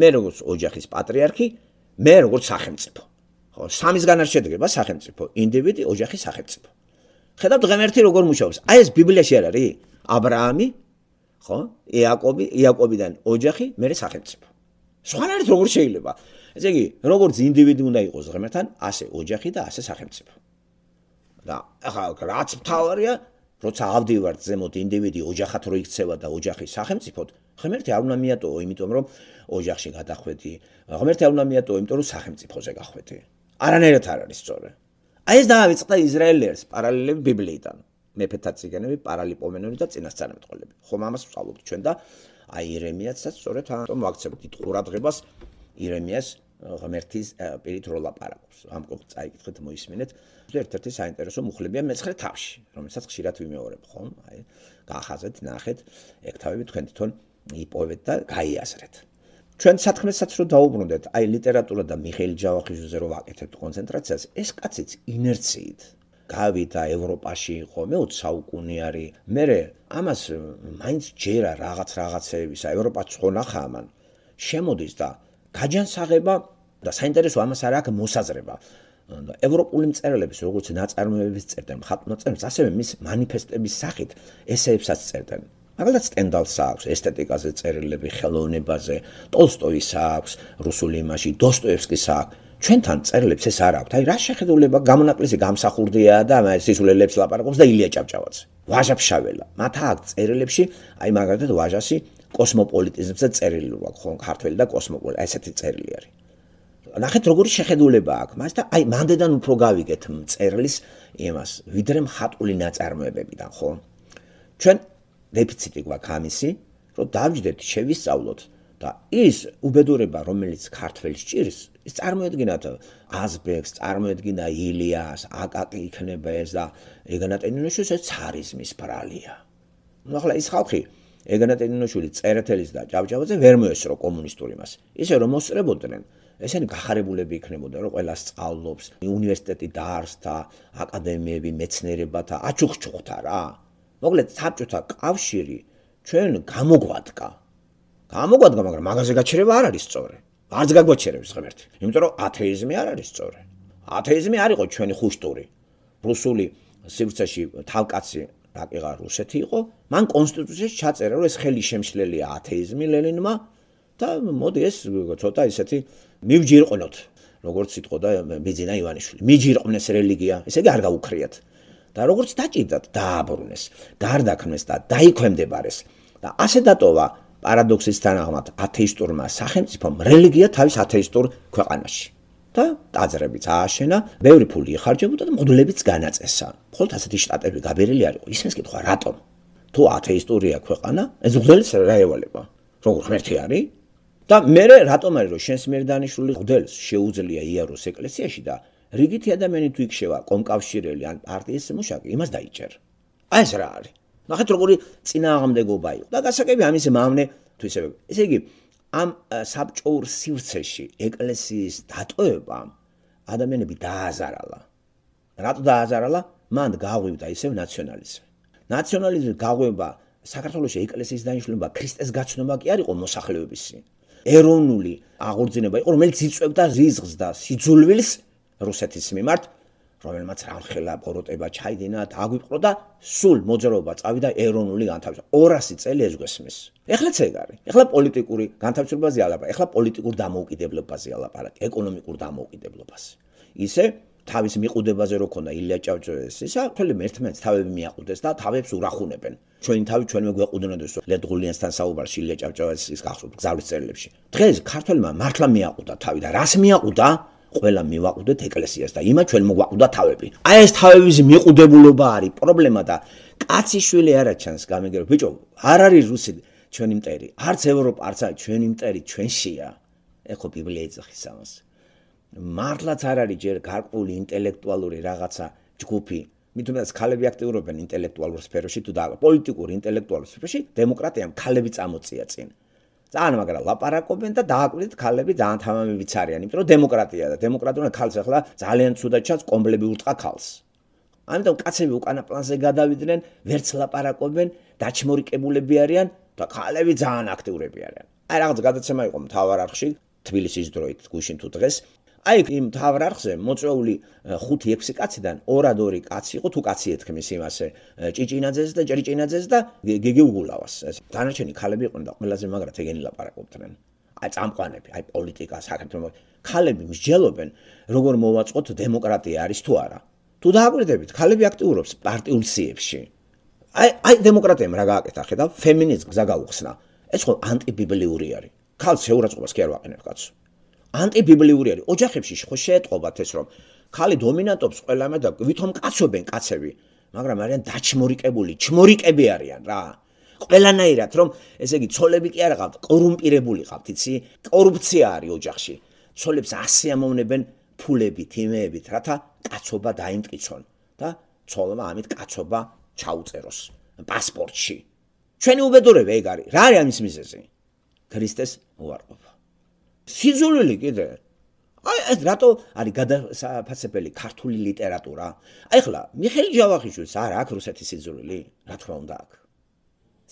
მე როგორც ოჯახის პატრიარქი მე როგორც სახელმწიფო ხო სამისგან არ შედგება სახელმწიფო ინდივიდი ოჯახი სახელმწიფო ხედავთ ღმერთი როგორ მუშაობს აი ეს ბიბლიაში არ არის ა ブラ ამი ხო იაკობი იაკობიდან ოჯახი მე სახელმწიფო სხვანაირად როგორ შეიძლება ესე იგი როგორც ინდივიდი უნდა იყოს ღმერთთან ასე ოჯახი და ასე სახელმწიფო და ახლა რაც მთავარია როცა ავდივართ ზემოთ ინდივიდი ოჯახად რო იქცევა და ოჯახის სახელმწიფოთ ღმერთი არ უნდა მიატოვო იმიტომ რომ ოჯახში გადახვედი ღმერთი არ უნდა მიატოვო იმიტომ რომ სახელმწიფოზე გახვედი არანაირად არ არის სწორი აი ეს დაავიწყდა ისრაელიერს პარალელები ბიბლიიდან მეფეთა ციგენები პარალიპომენონი და წინასწარმეტყველები ხომ ამას ვსწავლობთ ჩვენ და აი ირემიასაც სწორედ ამიტომ ვაქცევთ იტყურადღებას ირემიას ღმერთის პირით როლაპარაკობს. ამკობ წაიკითხეთ, მოისმინეთ. ერთ-ერთი საინტერესო მუხლებია მეცხრე თავში, რომელსაც ხშირად ვიმეორებ, ხომ? აი, გაახაზეთ, ნახეთ, ეგ თავები თქვენ თვითონ იპოვეთ და გაიაზრეთ. ჩვენ სათქმესაც რო დაუბრუნდეთ, აი ლიტერატურა და მიხეილ ჯავახიშვილზე რო ვაკეთებთ კონცენტრაციას, ეს კაციც ინერციით გავიდა ევროპაში, ხო, მე 20 საუკუნე არის. მე ამას მაინც ჯერა რაღაც რაღაცეების, აი ევროპაც ხო ნახა ამან. შემოდის და დაჯანსაღება და საინტერესო ამას არ აქვს მოსაზრება. ევროპული მწერლების როგორც ნაწარმოებების წერდნენ, ხატმა წერდნენ, ასევე მის манифеსტების სახით ესეებსაც წერდნენ. მაგალითად სტენდალს აქვს ესთეტიკაზე წერილები ხელოვნებაზე, ტოლსტოის აქვს რუსული იმაში, დოსტოევსკის აქვს ჩვენთან წერილებს ეს არ აქვს. აი რა შეხედულება გამონაკლისი გამსახურდია და სისულელებს ლაპარაკობს და ილია ჭავჭავაძე. ვაჟა ფშაველა. მათ აქვს წერილებში აი მაგალითად ვაჟასი კოსმოპოლიტიზმს და წერილი აქვს ხო ქართველი და კოსმოპოლი ესეთი წერილი არის ნახეთ როგორი შეხედულება აქვს მას და აი მანდედან უფრო გავიგეთ წერილის იმას ვიდრე მხატული ნაწარმოებებიდან ხო ჩვენ დეფიციტი გვაქვს ამისი რომ დავჯდეთ შევისწავლოთ და ის უბედურება რომელიც ქართველს ჭირს ის წარმოედგინათ აზბექს წარმოედგინა ილიას აკაკი იქნება ეს და ეგნატენ ნუშოს ეს царიზმის ბრალია ნუ ახლა ის ხალხი ეგნატენინოშვილი წერეთელის და ჭავჭავაძე ვერ მოესწრო კომუნისტური მას. ისე რომ მოსწრებოდნენ. ესენი გახარებულები იქნებოდა, რომ ყველა სწავლობს, უნივერსიტეტი დაარსდა, აკადემიები, მეცნიერებათა აჩუხჩუხთა რა. მოკლედ, საბჭოთა კავშირი ჩვენ გამოგვადგა. გამოგვადგა, მაგრამ მაგაზე გაჩერება არ არის წორე. არც გაგვაჩერებს ღმერთი, იმიტომ რომ ათეიზმი არ არის წორე. ათეიზმი არისო ჩვენი ხუშტური. რუსული სივრცეში თავკაცი ბაკიღა რუსეთი იყო, მან კონსტიტუციას ჩაწერა, რომ ეს ხელი შემშლელია ათეიზმი ლენინმა და მოდი ეს ცოტა ისეთი მივჯირყნოთ, როგორც სიტყვა და მეძინა ივანიშვილი. მიჯირყნეს რელიგია, ესე იგი არ გაუქრიათ. და როგორც დაჭირდათ, დააბრუნეს, გარდაქმნეს და დაიქვემდებარეს. და ასე დატოვა პარადოქსის თანახმად ათეისტურმა სახელმწიფომ რელიგია თავის ათეისტურ ქვეყანაში. და დაძრებიც ააშენა, ბევრი ფული იხარჯებოდა და მღვდლებიც განაწესა. მხოლოდ ასეთი შტატები გაბერილი არ იყო. ისმის კითხვა, რატომ? თუ ათეისტურია ქვეყანა, ეს მღვდელი რა ევალება? როგორ ღმერთი არის? და მე რატომ არის რომ შენს მიერ დანიშნული მღვდელს შეუძლია იაროს ეკლესიაში და რიგითი ადამიანი თუ იქ შევა კონკავშირელი ან პარტიის მუშაკი, იმას დაიჭერ. აი ეს რა არის? ნახეთ როგორი წინააღმდეგობა იყო. და გასაგები ამის მავნე თუ ისე. ესე იგი, ამ საბჭოურ სივრცეში ეკლესიის დატოება ადამიანები დააზარალა. რატო დააზარალა? მან გაღვივდა ისევ ნაციონალიზმი. ნაციონალიზმი გაღვევა საქართველოს ეკლესიის დანიშნულება ქრისტეს გაცნობა კი არ იყო მოსახლეობის. ეროვნული აღორძინება იყო, რომელიც იწევდა ზიზღს და სიძულვილს რუსეთის მიმართ რომელმაც რამხელა ბოროტება ჩაიდინა და აგვიპყრო და სულ მოძრაობა წავიდა ეროვნული განთავისუფლება 200 წელი ეზგესმის ეხლა წეგარი ეხლა პოლიტიკური განთავისუფლებაზე ალაპარაკ ეხლა პოლიტიკურ დამოუკიდებლობაზე ალაპარაკ ეკონომიკურ დამოუკიდებლობაზე ისე თავის მიყუდებაზე რო ქონდა ილია ჭავჭავაძეს ისა ყველემ ერთმანეთს თავები მიაყუდეს და თავებს ურახუნებენ ჩვენი თავი ჩვენ მეგვეყუდნოდეს ლედღულიანსთან საუბარში ილია ჭავჭავაძის გახსოვთ გზავნის წერილებში დღეს ქართველმა მართლა მიაყუდა თავი და რას მიაყუდა ყველა მივაყვდეთ ეკლესიას და იმა ჩვენ მოგვაყვდა თავები. აი ეს თავების მიყუდებულობა არის პრობლემა და კაცი შვილი არა ჩანს გამიგერო ბიჭო არ არის რუსი ჩვენი მტერი არც ევროპა არც არის ჩვენი მტერი ჩვენშია ეხო ბიბლია ეძახის ამას მართლაც არ არის ჯერ გარკვეული ინტელექტუალური რაღაცა ჯგუფი მითუმეტეს ქალები აქტიურობენ ინტელექტუალურ სფეროში თუ და პოლიტიკურ ინტელექტუალურ სფეროში დემოკრატიამ ქალები წამოწია წინა ძალიან მაგარად ლაპარაკობენ და დააკვირდით ქალები ძალიან თამამებიც არიან, იმიტომ რომ დემოკრატია და დემოკრატია ქალს ახლა ძალიან ცუდად ჩანს კომბლები ურტყა ქალს. ამიტომ კაცები უკანა პლანზე გადავიდნენ, ვერც ლაპარაკობენ, დაჩმორიკებულები არიან და ქალები ძალიან აქტიურები არიან. აი რაღაც გადაცემა იყო მთავარ არხში თბილისის დროით, გუშინ თუ დღეს, აი იმ თავრარხზე მოწეული 5-6 კაციდან 2-2 კაცი იყო თუ კაცი ეთქმის იმასე ჭიჭინაძეს და ჭრიჭინაძეს და გეგეუგულავას ეს დანარჩენი ქალები იყვნენ და ყველაზე მაგრად ეგენი ლაპარაკობდნენ აი წამყვანები აი პოლიტიკა საქართველოს ქალები მსჯელობენ როგორ მოვაწყოთ დემოკრატია არის თუ არა თუ დააკვირდებით ქალები აქტიურობს პარტიულ სიებში აი აი დემოკრატიამ რა გააკეთა ხედავ ფემინიზმ გზა გაუხსნა ეს ხო ანტიბიბლიური არის ქალს შეურაცხყოფას კი არ ვაყენებ კაცო ანტიბიბლიური არის. ოჯახებში ხო შეეტყობათ ეს რომ ხალი დომინანტობს ყველამე და ვითომ კაცობენ კაცები, მაგრამ არიან დაჩმორიკებული, ჩმორიკები არიან რა. ყველანაირად რომ ესე იგი ცოლები კი არ ყავთ, კორუმპირებული ყავთ, იცი? კორუფცია არის ოჯახში. ცოლებს ასიამოვნებენ ფულებით, იმეებით, რათა კაცობა დაიმტკიცონ და ცოლმა ამით კაცობა ჩაუწეროს პასპორტში. ჩვენი უბედურება ეგ არის. რა არის ამის მიზეზი? ქრისტეს უარყოფა. სიძულვილი კიდე აი ეს რატო არის გადაფასებელი ქართული ლიტერატურა აი ხლა მიხეილ ჯავახიშვილს არ აქვს რუსეთის სიძულვილი რა თქმა უნდა აქვს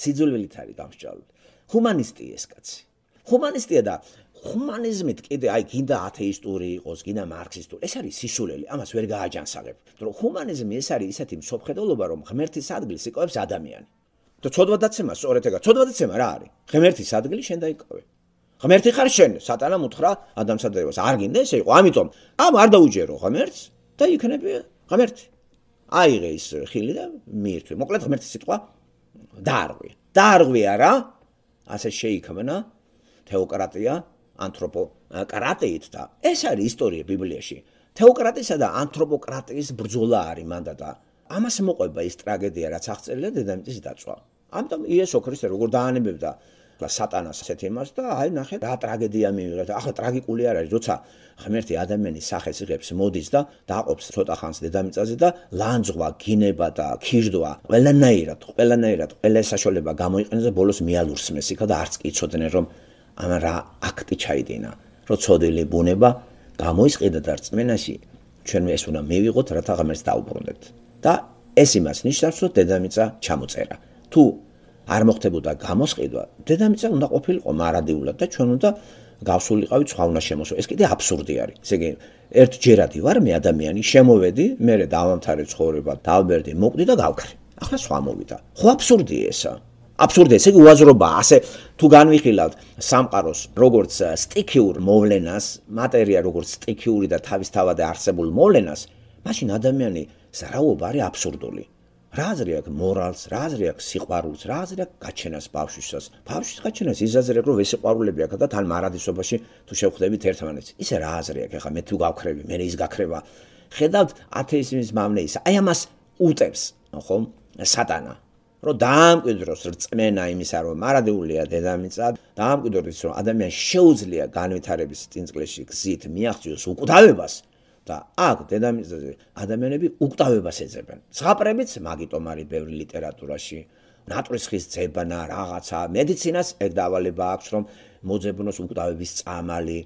სიძულვილით არის გამსჭვალული ჰუმანისტი ეს კაცი ჰუმანისტია და ჰუმანიზმით კიდე აი გინდა ათეისტური იყოს გინდა მარქსისტული ეს არის სიშულელი ამას ვერ გააჯანსაღებ მაგრამ ჰუმანიზმი ეს არის ისეთი მსოფლმხედველობა რომ ღმერთის ადგილს იკავებს ადამიანი და ცოდვადაცემა სწორედ ეგა ცოდვადაცემა რა არის ღმერთის ადგილი შენ დაიკავე ღმერთი ხარ შენ, სატანამ უთხრა ადამიანსა და ევას. არ გინდა ესე იყო, ამიტომ ამ არ დაუჯერო ღმერთს და იქნები ღმერთი. აიღე ის ხილი და მიირთვე. მოკლედ ღმერთის სიტყვა დაარღვი. დაარღვია რა? ასე შეიქმნა თეოკრატია ანთროპოკრატიით და ეს არის ისტორია ბიბლიაში. თეოკრატისა და ანთროპოკრატის ბრძოლა არის მანდა და ამას მოყვება ის ტრაგედია რაც აღწერილია დედამიწის დაწვა. ამიტომ იესო ქრისტე როგორ დაანებებდა და სატანას ასეთ იმას და აი ნახე რა ტრაგედია მივიღეთ. ახლა ტრაგიკული არ არის, როცა ღმერთი ადამიანის სახეს იღებს, მოდის და დაყობს ცოტა ხანს დედამიწაზე და ლანძღვა, გინება და ქირდვა, ყველანაირად, ყველანაირად, ყველა საშოლება გამოიყენებს და ბოლოს მიალურს მესიკა და არც კი ცოდნენ რომ ამ რა აქტი ჩაიდინა, რომ ცოდილი ბუნება გამოიყენა და წმენაში ჩვენ ეს უნდა მივიღოთ, რათა ღმერთს დაუბრუნდეთ. და ეს იმას ნიშნავს, რომ დედამიწა ჩამოწერა. თუ არ მოხდებოდა გამოსყიდვა, დედამიწა უნდა ყოფილიყო მარადიულად და ჩვენ უნდა გავსულიყავით სხვა უნდა შემოსო. ეს კიდე აბსურდი არის. ესე იგი, ერთ ჯერადი ვარ მე ადამიანი, შემოვედი, მე რა დავამთავრე ცხოვრება, დავბერდი, მოკვდი და გავქრე. ახლა სხვა მოვიდა. ხო აბსურდი ესა. აბსურდია, ესე იგი უაზრობა, ასე თუ განვიხილავთ სამყაროს როგორც სტიქიურ მოვლენას, მატერია როგორც სტიქიური და თავისთავად არსებულ მოვლენას, მაშინ ადამიანი ზარაობა არის აბსურდული. რა აზრი აქვს მორალს, რა აზრი აქვს სიყვარულს, რა აზრი აქვს გაჩენას ბავშვისას? ბავშვის გაჩენას იზაზრებ, რომ ეს სიყვარულები აქვს და თან მარადისობაში თუ შევხვდებით ერთმანეთს. ისე რა აზრი აქვს? ეხა მე თუ გავქრები, მე ის გაქრება. ხედავთ ათეიზმის მავნეის. აი ამას უტევს, ხო? სატანა. რომ დაამკვიდროს რწმენა იმისა, რომ მარადეულია დედამიწა, დაამკვიდროს, რომ ადამიანს შეუძლია განვითარების წინწკლებში გზით მიაღწიოს უკუთავებას. და აქ დედამიწაზე ადამიანები უკტავებას ეძებენ. ზღაპრებიც მაგიტომ არის ბევრი ლიტერატურაში. ნატრის ხის ძებანა რაღაცა მედიცინას ეგ დავალება აქვს რომ მოძებნოს უკტავების წამალი.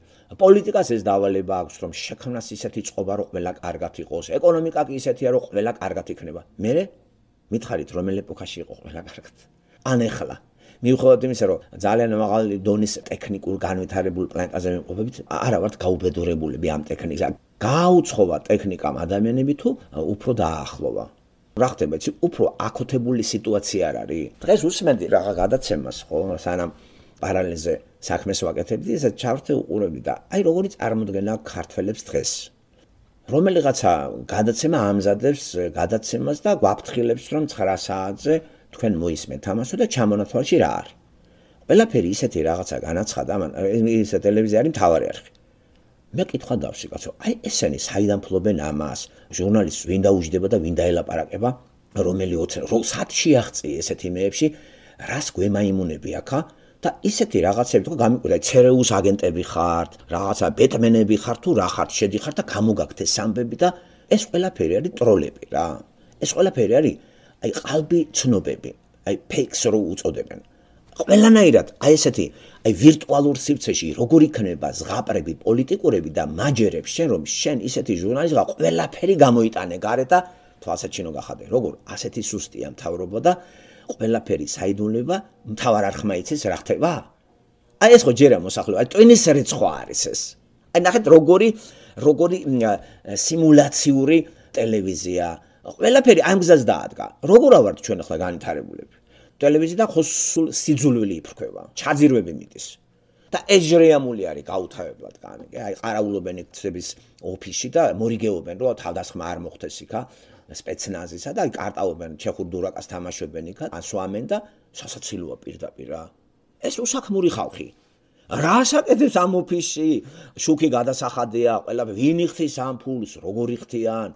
პოლიტიკას ეს დავალება აქვს რომ შექმნას ისეთი წყობა რომ ყველა კარგად იყოს. ეკონომიკა კი ისეთია რომ ყველა კარგად იქნება. მე მითხარით რომელ ეპოქაში იყო ყველა კარგად. ან ახლა მიუხედავად იმისა, რომ ძალიან მაღალი დონის ტექნიკურ განვითარებულ პლანეტაზე მიმყოფებით, არა ვართ გაუბედურებულები ამ ტექნიკას. გააუცხოვა ტექნიკამ ადამიანები თუ უფრო დაახლოვა. რა ხდება? იცი, უფრო აკოთებული სიტუაცია არ არის. დღეს უსმენდი რაღა გადაცემას, ხო, სანამ პარალელზე საქმეს ვაკეთებდი, ესე ჩავრთე უყურები და აი როგორი წარმოდგენა ქართველებს დღეს. რომელიღაცა გადაცემა ამზადებს გადაცემას და გვაფრთხილებს რომ 9 საათზე თქვენ მოისმენთ ამასო და ჩამონათვალში რა არის. ყველაფერი ისეთი რაღაცა განაცხადა მან ისე ტელევიზია არის მთავარი არხი. მე კითხვა დავსი კაცო, აი ესენი საიდან ფლობენ ამას? ჟურნალისტს ვინ დაუჯდება და ვინ დაელაპარაკება რომელი 20 რო სათში აღწი ესეთი მეებში რას გვემაიმუნები აქა? და ისეთი რაღაცები თქო გამიკვირა, ცერეუს აგენტები ხართ, რაღაცა ბეტმენები ხართ თუ რა ხართ, შედიხართ და გამოგაქთეს სამბები და ეს ყველაფერი არის ტროლები რა. ეს ყველაფერი არის აი ყალბი ცნობები, აი ფეიქს რო უწოდებენ. ყველანაირად, აი ესეთი, აი ვირტუალურ სივრცეში როგორ იქნება ზღაპრები, პოლიტიკურები და მაჯერებს შენ რომ შენ ისეთი ჟურნალისტი ყველაფერი გამოიტანე გარეთ და თვალსაჩინო გახადე. როგორ ასეთი სუსტია მთავრობა და ყველაფერი საიდუმლოება მთავარ არხმა იცის რა ხდება? აი ეს ხო ჯერა მოსახლეა, ტვინის რიცხვა არის ეს. აი ნახეთ როგორი როგორი სიმულაციური ტელევიზიაა ყველაფერი ამ გზას დაადგა. როგორ ავართ ჩვენ ახლა განვითარებულები? ტელევიზიიდან ხოსულ სიძულვილი იფრქვევა. ჩაძირვები მიდის. და ეს ჟრეამული არის გაუთავებლად განი. აი ყარაულობენ ექცების ოფისში და მორიგეობენ, რომ თავდასხმა არ მოხდეს იქა. სპეცნაზისა და კარტავობენ ჩეხურ დურაკას თამაშობენ იქა, ასვამენ და სასაცილოა პირდაპირ რა. ეს უსაქმური ხალხი. რა საკეთებს ამ ოფისში? შუქი გადასახადია, ყველა ვინი ხთის ამ ფულს, როგორი ხთიან?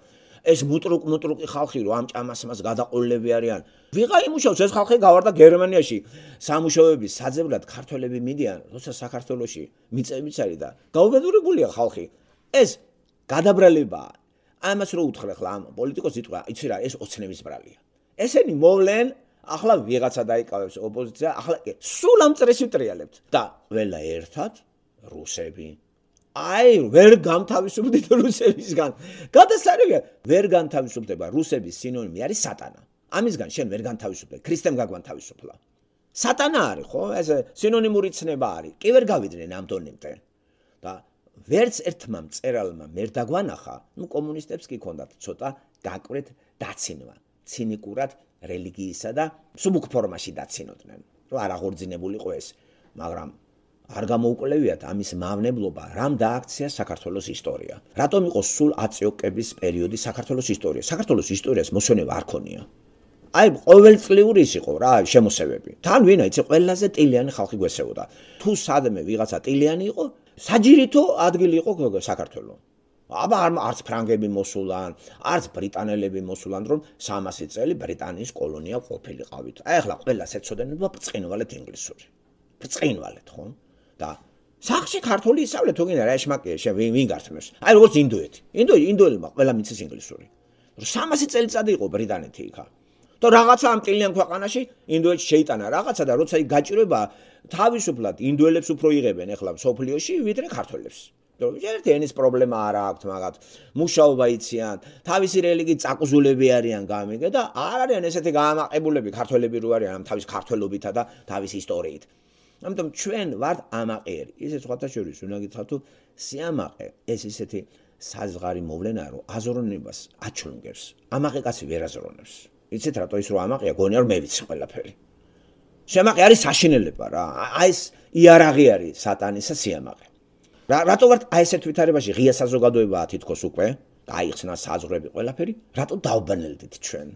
ეს მუტრუკ მუტრუკი ხალხი რომ ამ ჭამას მას გადაყოლები არიან ვიღარ იმუშავს ეს ხალხი გავარდა გერმანიაში სამუშოების საძებლად ქართველები მიდიან როცა საქართველოსი მიწებიც არის და გაუბედურებულია ხალხი ეს გადაბრალება ამას რო უთხრა ხლა ამ პოლიტიკოსს იტყვა იცი რა ეს ოცნების ბრალია ესენი მოვლენ ახლა ვიღაცა დაიკავებს ოპოზიცია ახლა სულ ამ წრეში ვტრიალებთ და ყველა ერთად რუსები აი ვერ გამთავისუფდით რუსებისგან. გადასარიგე, ვერ გამთავისუფდება რუსების სინონიმი არის სატანა. ამისგან შენ ვერ გამთავისუფდე, ქრისტემ გაგვანთავისუფლა. სატანა არის ხო? ეს სინონიმური ცნება არის. კი ვერ გავიდნენ ამ დონემდე. და ვერც ერთმა მწერალმა მერ დაგვანახა, ну კომუნისტებს კი ქონდათ ცოტა დაკვრეთ დაცინვა. ცინიკურად რელიგიისა და სუბუკფორმაში დაცინოდნენ. რა არ აღორძინებულიყო ეს, მაგრამ არ გამოუკვლევიათ ამის მავნებლობა, რამ დააქცია საქართველოს ისტორია. რატომ იყო სულ აწიოკების პერიოდი საქართველოს ისტორია? საქართველოს ისტორიას მოსვენება არ ქონია. აი, ყოველწლიურის იყო რა შემოსევები. თან ვინა იცი ყველაზე ტილიანი ხალხი გვესეოდა. თუ სადმე ვიღაცა ტილიანი იყო, საჯირითო ადგილი იყო საქართველოს. აბა არც ფრანგები მოსულან, არც ბრიტანელები მოსულან, რომ 300 წელი ბრიტანიის კოლონია ყოფილიყავით. აი ახლა ყველას ეცოდნენ და ბწყინვალეთ ინგლისური. ბწყინვალეთ, ხო? და სახში ქართული ისავლე თუ გინდა რა შმაკია ვინ გასმებს აი როგორც ინდოეთი ინდო ინდოელმა ყველა მიცეს ინგლისური 300 წელიწადი იყო ბრიტანეთი იქა და რაღაცა ამ ტილიან ქვეყანაში ინდოეთში შეიტანა რაღაცა და როცა ის გაჭირება თავისუფლად ინდოელებს უფრო იღებენ ახლა სოფლიოში ვიდრე ქართველებს ერთ ენის პრობლემა არა აქვთ მაგათ მუშაობა იციან თავისი რელიგი წაკუზულები არიან გამიგე და არ არიან ესეთი გამაყებულები ქართველები რო არიან ამ თავის ქართველობითა და თავის ისტორიით ამიტომ ჩვენ ვართ ამაყერი. ისე სხვათა შორის უნდა გითხრათ, სიამაყე ეს ისეთი საზღარი მოვლენაა, რომ აზროვნებას აჩლუნგებს. ამაყი კაცი ვერ აზროვნებს. იცით რატო ის რო ამაყია, გონია რომ მე ვიცი ყველაფერი. სიამაყე არის საშინელება რა. აი ეს იარაღი არის სატანისა სიამაყე. რა რატო ვართ აი ესეთ ვითარებაში ღია საზოგადოებაა თითქოს უკვე? აიხსნა საზღრები ყველაფერი? რატო დაუბანელდით ჩვენ?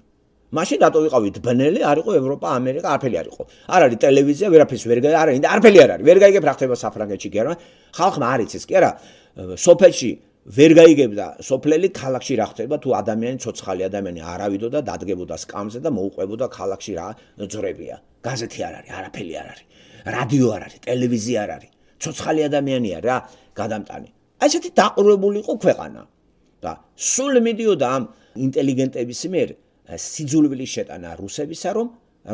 მაშინ რატო ვიყავით ბნელი არ იყო ევროპა ამერიკა არფელი არ იყო არ არის ტელევიზია ვერაფერს ვერ გა არ არის და არფელი არ არის ვერ გაიგებ რა ხდება საფრანგეთში კი არა ხალხმა არ იცის კი არა სოფელში ვერ გაიგებდა სოფლელი ქალაქში რა ხდება თუ ადამიანი ცოცხალი ადამიანი არავიდო და დადგებოდა სკამზე და მოუყვებოდა ქალაქში რა ძრებია გაზეთი არ არის არაფელი არ არის რადიო არ არის ტელევიზია არ არის ცოცხალი ადამიანია რა გადამტანი აი ესეთი დაყრუებული იყო ქვეყანა და სულ მიდიოდა ამ ინტელიგენტების მიერ სიძულვილის შეტანა რუსებისა, რომ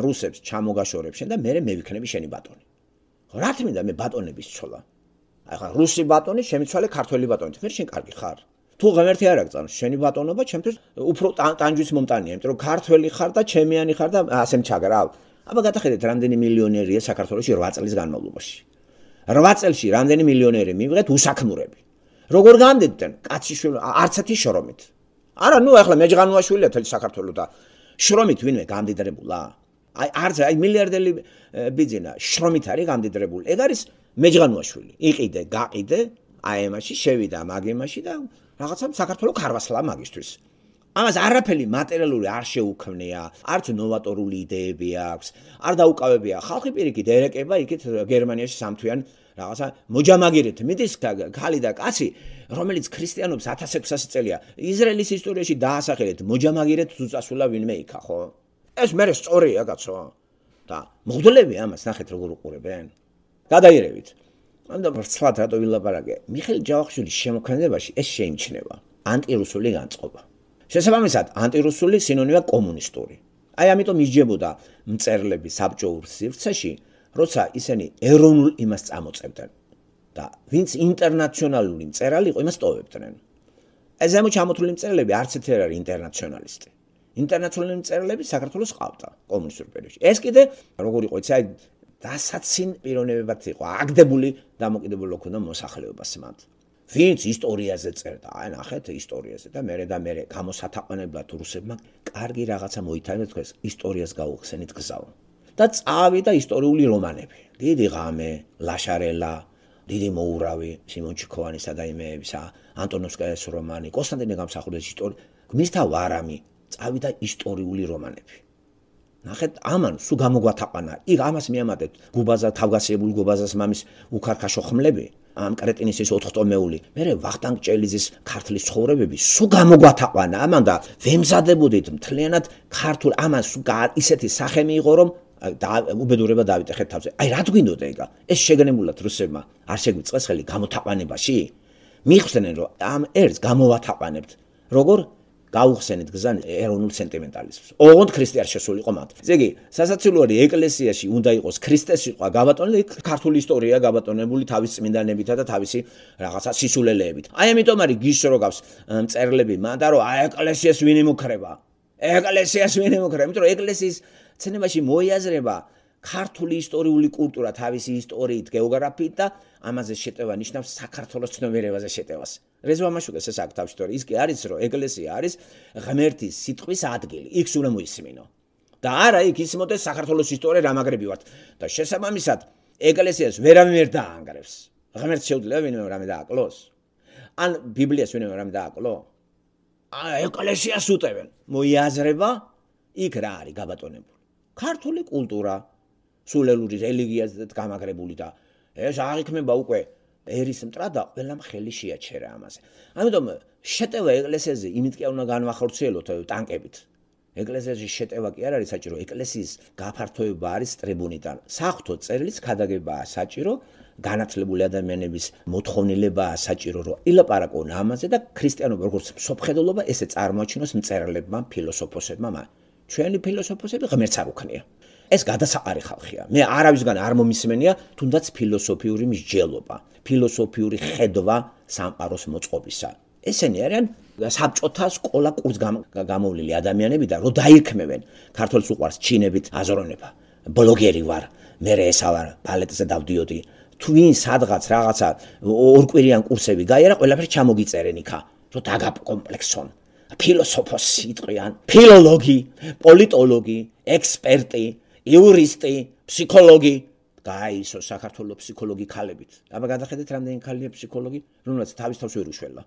რუსებს ჩამოგაშორებს შენ და მე მე ვიქნები შენი ბატონი. რა თქმა მე ბატონების ცოლა. ახლა რუსი ბატონი შემიცვალე ქართველი ბატონით. მე შენ კარგი ხარ. თუ ღმერთი არ აკწანო, შენი ბატონობა ჩემთვის უფრო ტანჯვის მომტანია, იმიტომ რომ ქართველი ხარ და ჩემიანი ხარ და ასემ ჩაგრავ. აბა გადახედეთ, რამდენი მილიონერია საქართველოში 8 წლის განმავლობაში. 8 წელში რამდენი მილიონერი მივიღეთ უსაქმურები. როგორ გამდეთ? კაცი შვილი, არც ერთი შრომით. არა ნუ ახლა მეჯღანუაშვილია თელი საქართველოს და შრომით ვინმე გამდიდრებულა აი არზე აი მილიარდელი ბიძინა შრომით არის გამდიდრებული ეგ არის მეჯღანუაშვილი იყიდე გაყიდე აი ემაში შევიდა მაგემაში და რაღაცა საქართველოს ხარვასლა მაგისთვის ამას არაფერი მატერიალური არ შეუქმნია არც ნოვატორული იდეები აქვს არ დაუკავებია ხალხი პირიქით ერეკება იქით გერმანიაში სამთვიანი რაღაცა მოჯამაგირეთ მიდის ქალი და კაცი რომელიც ქრისტიანობს 1600 წელია ისრაელის ისტორიაში დაასახელეთ მოჯამაგირეთ უწასულა ვინმე იქა ხო ეს მე სწორია კაცო და მოგდლები ამას ნახეთ როგორ უყურებენ გადაირევით ანუ ბრცლად რატო ვილაპარაკე მიხელ ჯავახიშვილის შემოქმედებაში ეს შეიმჩნევა ანტირუსული განწყობა შესაბამისად ანტირუსული სინონიმია კომუნისტური აი ამიტომ ისჯებოდა მწერლების საბჭოურ სივრცეში როცა ისინი ეროვნულ იმას წამოწევდნენ და ვინც ინტერნაციონალური მწერალი იყო იმას ტოვებდნენ ეს ამ ჩამოთვლილი მწერლები არც ერთი არ არის ინტერნაციონალისტი ინტერნაციონალური მწერლები საქართველოს ყავდა კომუნისტურ პერიოდში ეს კიდე როგორ იყო ეს აი დასაცინ პიროვნებებად იყო აგდებული დამოკიდებული ოქონდა მოსახლეობას მათ ვინც ისტორიაზე წერდა აი ნახეთ ისტორიაზე და მეરે და მეરે გამოსათაყვანებლად რუსებმა კარგი რაღაცა მოითანა თქოს ისტორიას გაუხსენით გზავნ და წავიდა ისტორიული რომანები. დიდი ღამე, ლაშარელა, დიდი მოურავი, სიმონ ჩიქოვანის ადამიანებისა, ანტონოვსკაის რომანი, კონსტანტინე გამსახურდეს ისტორი, გმისთა ვარამი, წავიდა ისტორიული რომანები. ნახეთ, ამან სულ გამოგვათაყანა. იქ ამას მეამადეთ, გუბაზა თავგასებული გუბაზას მამის უქარქაშო ხმლები. ამ კრეტინისის 4 ტომეული, მერე ვახტანგ ჭელიძის ქართლის ცხოვრებები სულ გამოგვათაყვანა ამან და ვემზადებოდით მთლიანად ქართულ ამას ისეთი სახე მიიღო რომ და უბედურება დავიტეხეთ თავზე. აი რა გვინდოდა ეგა? ეს შეგნებულად რუსებმა არ შეგვიწეს ხელი გამოთაყვანებაში? მიხსენენ რომ ამ ერთს გამოვათაყვანებთ. როგორ გაუხსენეთ გზან ეროვნულ სენტიმენტალიზმს. ოღონდ ქრისტე არ შესულიყო მათ. ესე იგი, სასაცილოა ეკლესიაში უნდა იყოს ქრისტეს სიყვა გაბატონებული, ქართული ისტორია გაბატონებული თავის წმინდანებითა და თავისი რაღაცა სისულელეებით. აი ამიტომ არის გიშროგავს მწერლები მანდა რომ აი ეკლესიას ვინ იმუქრება? ეკლესიას ვინ იმუქრება? იმიტომ რომ ეკლესიის ცნებაში მოიაზრება ქართული ისტორიული კულტურა თავისი ისტორიით, გეოგრაფიით და ამაზე შეტევა ნიშნავს საქართველოს ცნობიერებაზე შეტევას. რეზო ამაშუკეს ეს აქ თავში თორე ის კი არის რომ ეკლესია არის ღმერთის სიტყვის ადგილი. იქ სულ მოისმინო. და არა იქ ისმოდეს საქართველოს ისტორია რამაგრები ვართ და შესაბამისად ეკლესიას ვერამერ დაანგრევს. ღმერთს შეუძლია ვინმე რამე დააკლოს. ან ბიბლიას ვინმე რამე დააკლო. აი ეკლესიას უტევენ. მოიაზრება იქ რა არის გაბატონებული. ქართული კულტურა სულელური რელიგიაზეც გამაგრებული და ეს აღიქმება უკვე ერის მტრა და ყველა მხელი შეაჩერა ამაზე. ამიტომ შეტევა ეკლესიაზე იმით კი არ უნდა განвахორციელოთ ტანკებით. ეკლესიაში შეტევა კი არ არის საჭირო, ეკლესიის გაფართოება არის ტრიბუნიდან. საფრთო წერილის ქადაგებაა საჭირო, განათლებული ადამიანების მოთხოვნილებაა საჭირო, რომ ილაპარაკონ ამაზე და ქრისტიანობა როგორც სოფხედელობა ესე წარმოჩინოს მწერლებმა, ფილოსოფოსებმა მათ. ჩვენი ფილოსოფოსები ღმერთს არ უქნია. ეს გადასაყარი ხალხია. მე არავისგან არ მომისმენია თუნდაც ფილოსოფიური მსჯელობა, ფილოსოფიური ხედვა სამყაროს მოწყობისა. ესენი არიან საბჭოთა სკოლა კურს გამოვლილი ადამიანები და რო დაირქმევენ ქართულს უყარს ჩინებით აზროვნება. ბლოგერი ვარ, მე ესა ვარ, ბალეტზე დავდიოდი. თვინ სადღაც რაღაცა ორკვირიან კურსები გაიარა, ყველაფერი ჩამოგიწერენ იქა, რო დაგაკომპლექსონ. ფილოსოფოსი იყვიან, ფილოლოგი, პოლიტოლოგი, ექსპერტი, იურისტი, ფსიქოლოგი. გაიისო საქართველოს ფსიქოლოგი ქალებით. აბა გადახედეთ რამდენი ქალია ფსიქოლოგი, რომელიც თავის თავს ვერ უშველა.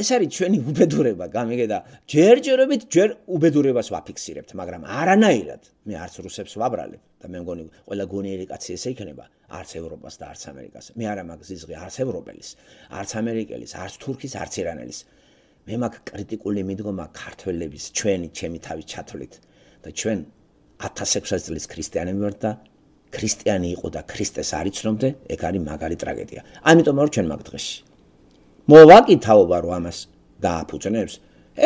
ეს არის ჩვენი უბედურება, გამიგედა. ჯერჯერობით ჯერ უბედურებას ვაფიქსირებთ, მაგრამ არანაირად მე არც რუსებს ვაბრალებ და მე მგონი ყველა გონიერი კაცი ესე იქნება, არც ევროპას და არც ამერიკას. მე არ ამაგ ზიზღი არც ევროპელის, არც ამერიკელის, არც თურქის, არც ირანელის. მე მაქ კრიტიკული მიდგომა ქართველების ჩვენი ჩემი თავი ჩათვლით და ჩვენ 1600 წლის ქრისტიანები ვართ და ქრისტიანი იყო და ქრისტეს არ იცნობდე, ეგ არის მაგარი ტრაგედია. ამიტომ არ ჩვენ მაგ დღეში. მოვაკითხავა რომ ამას დააფუძნებს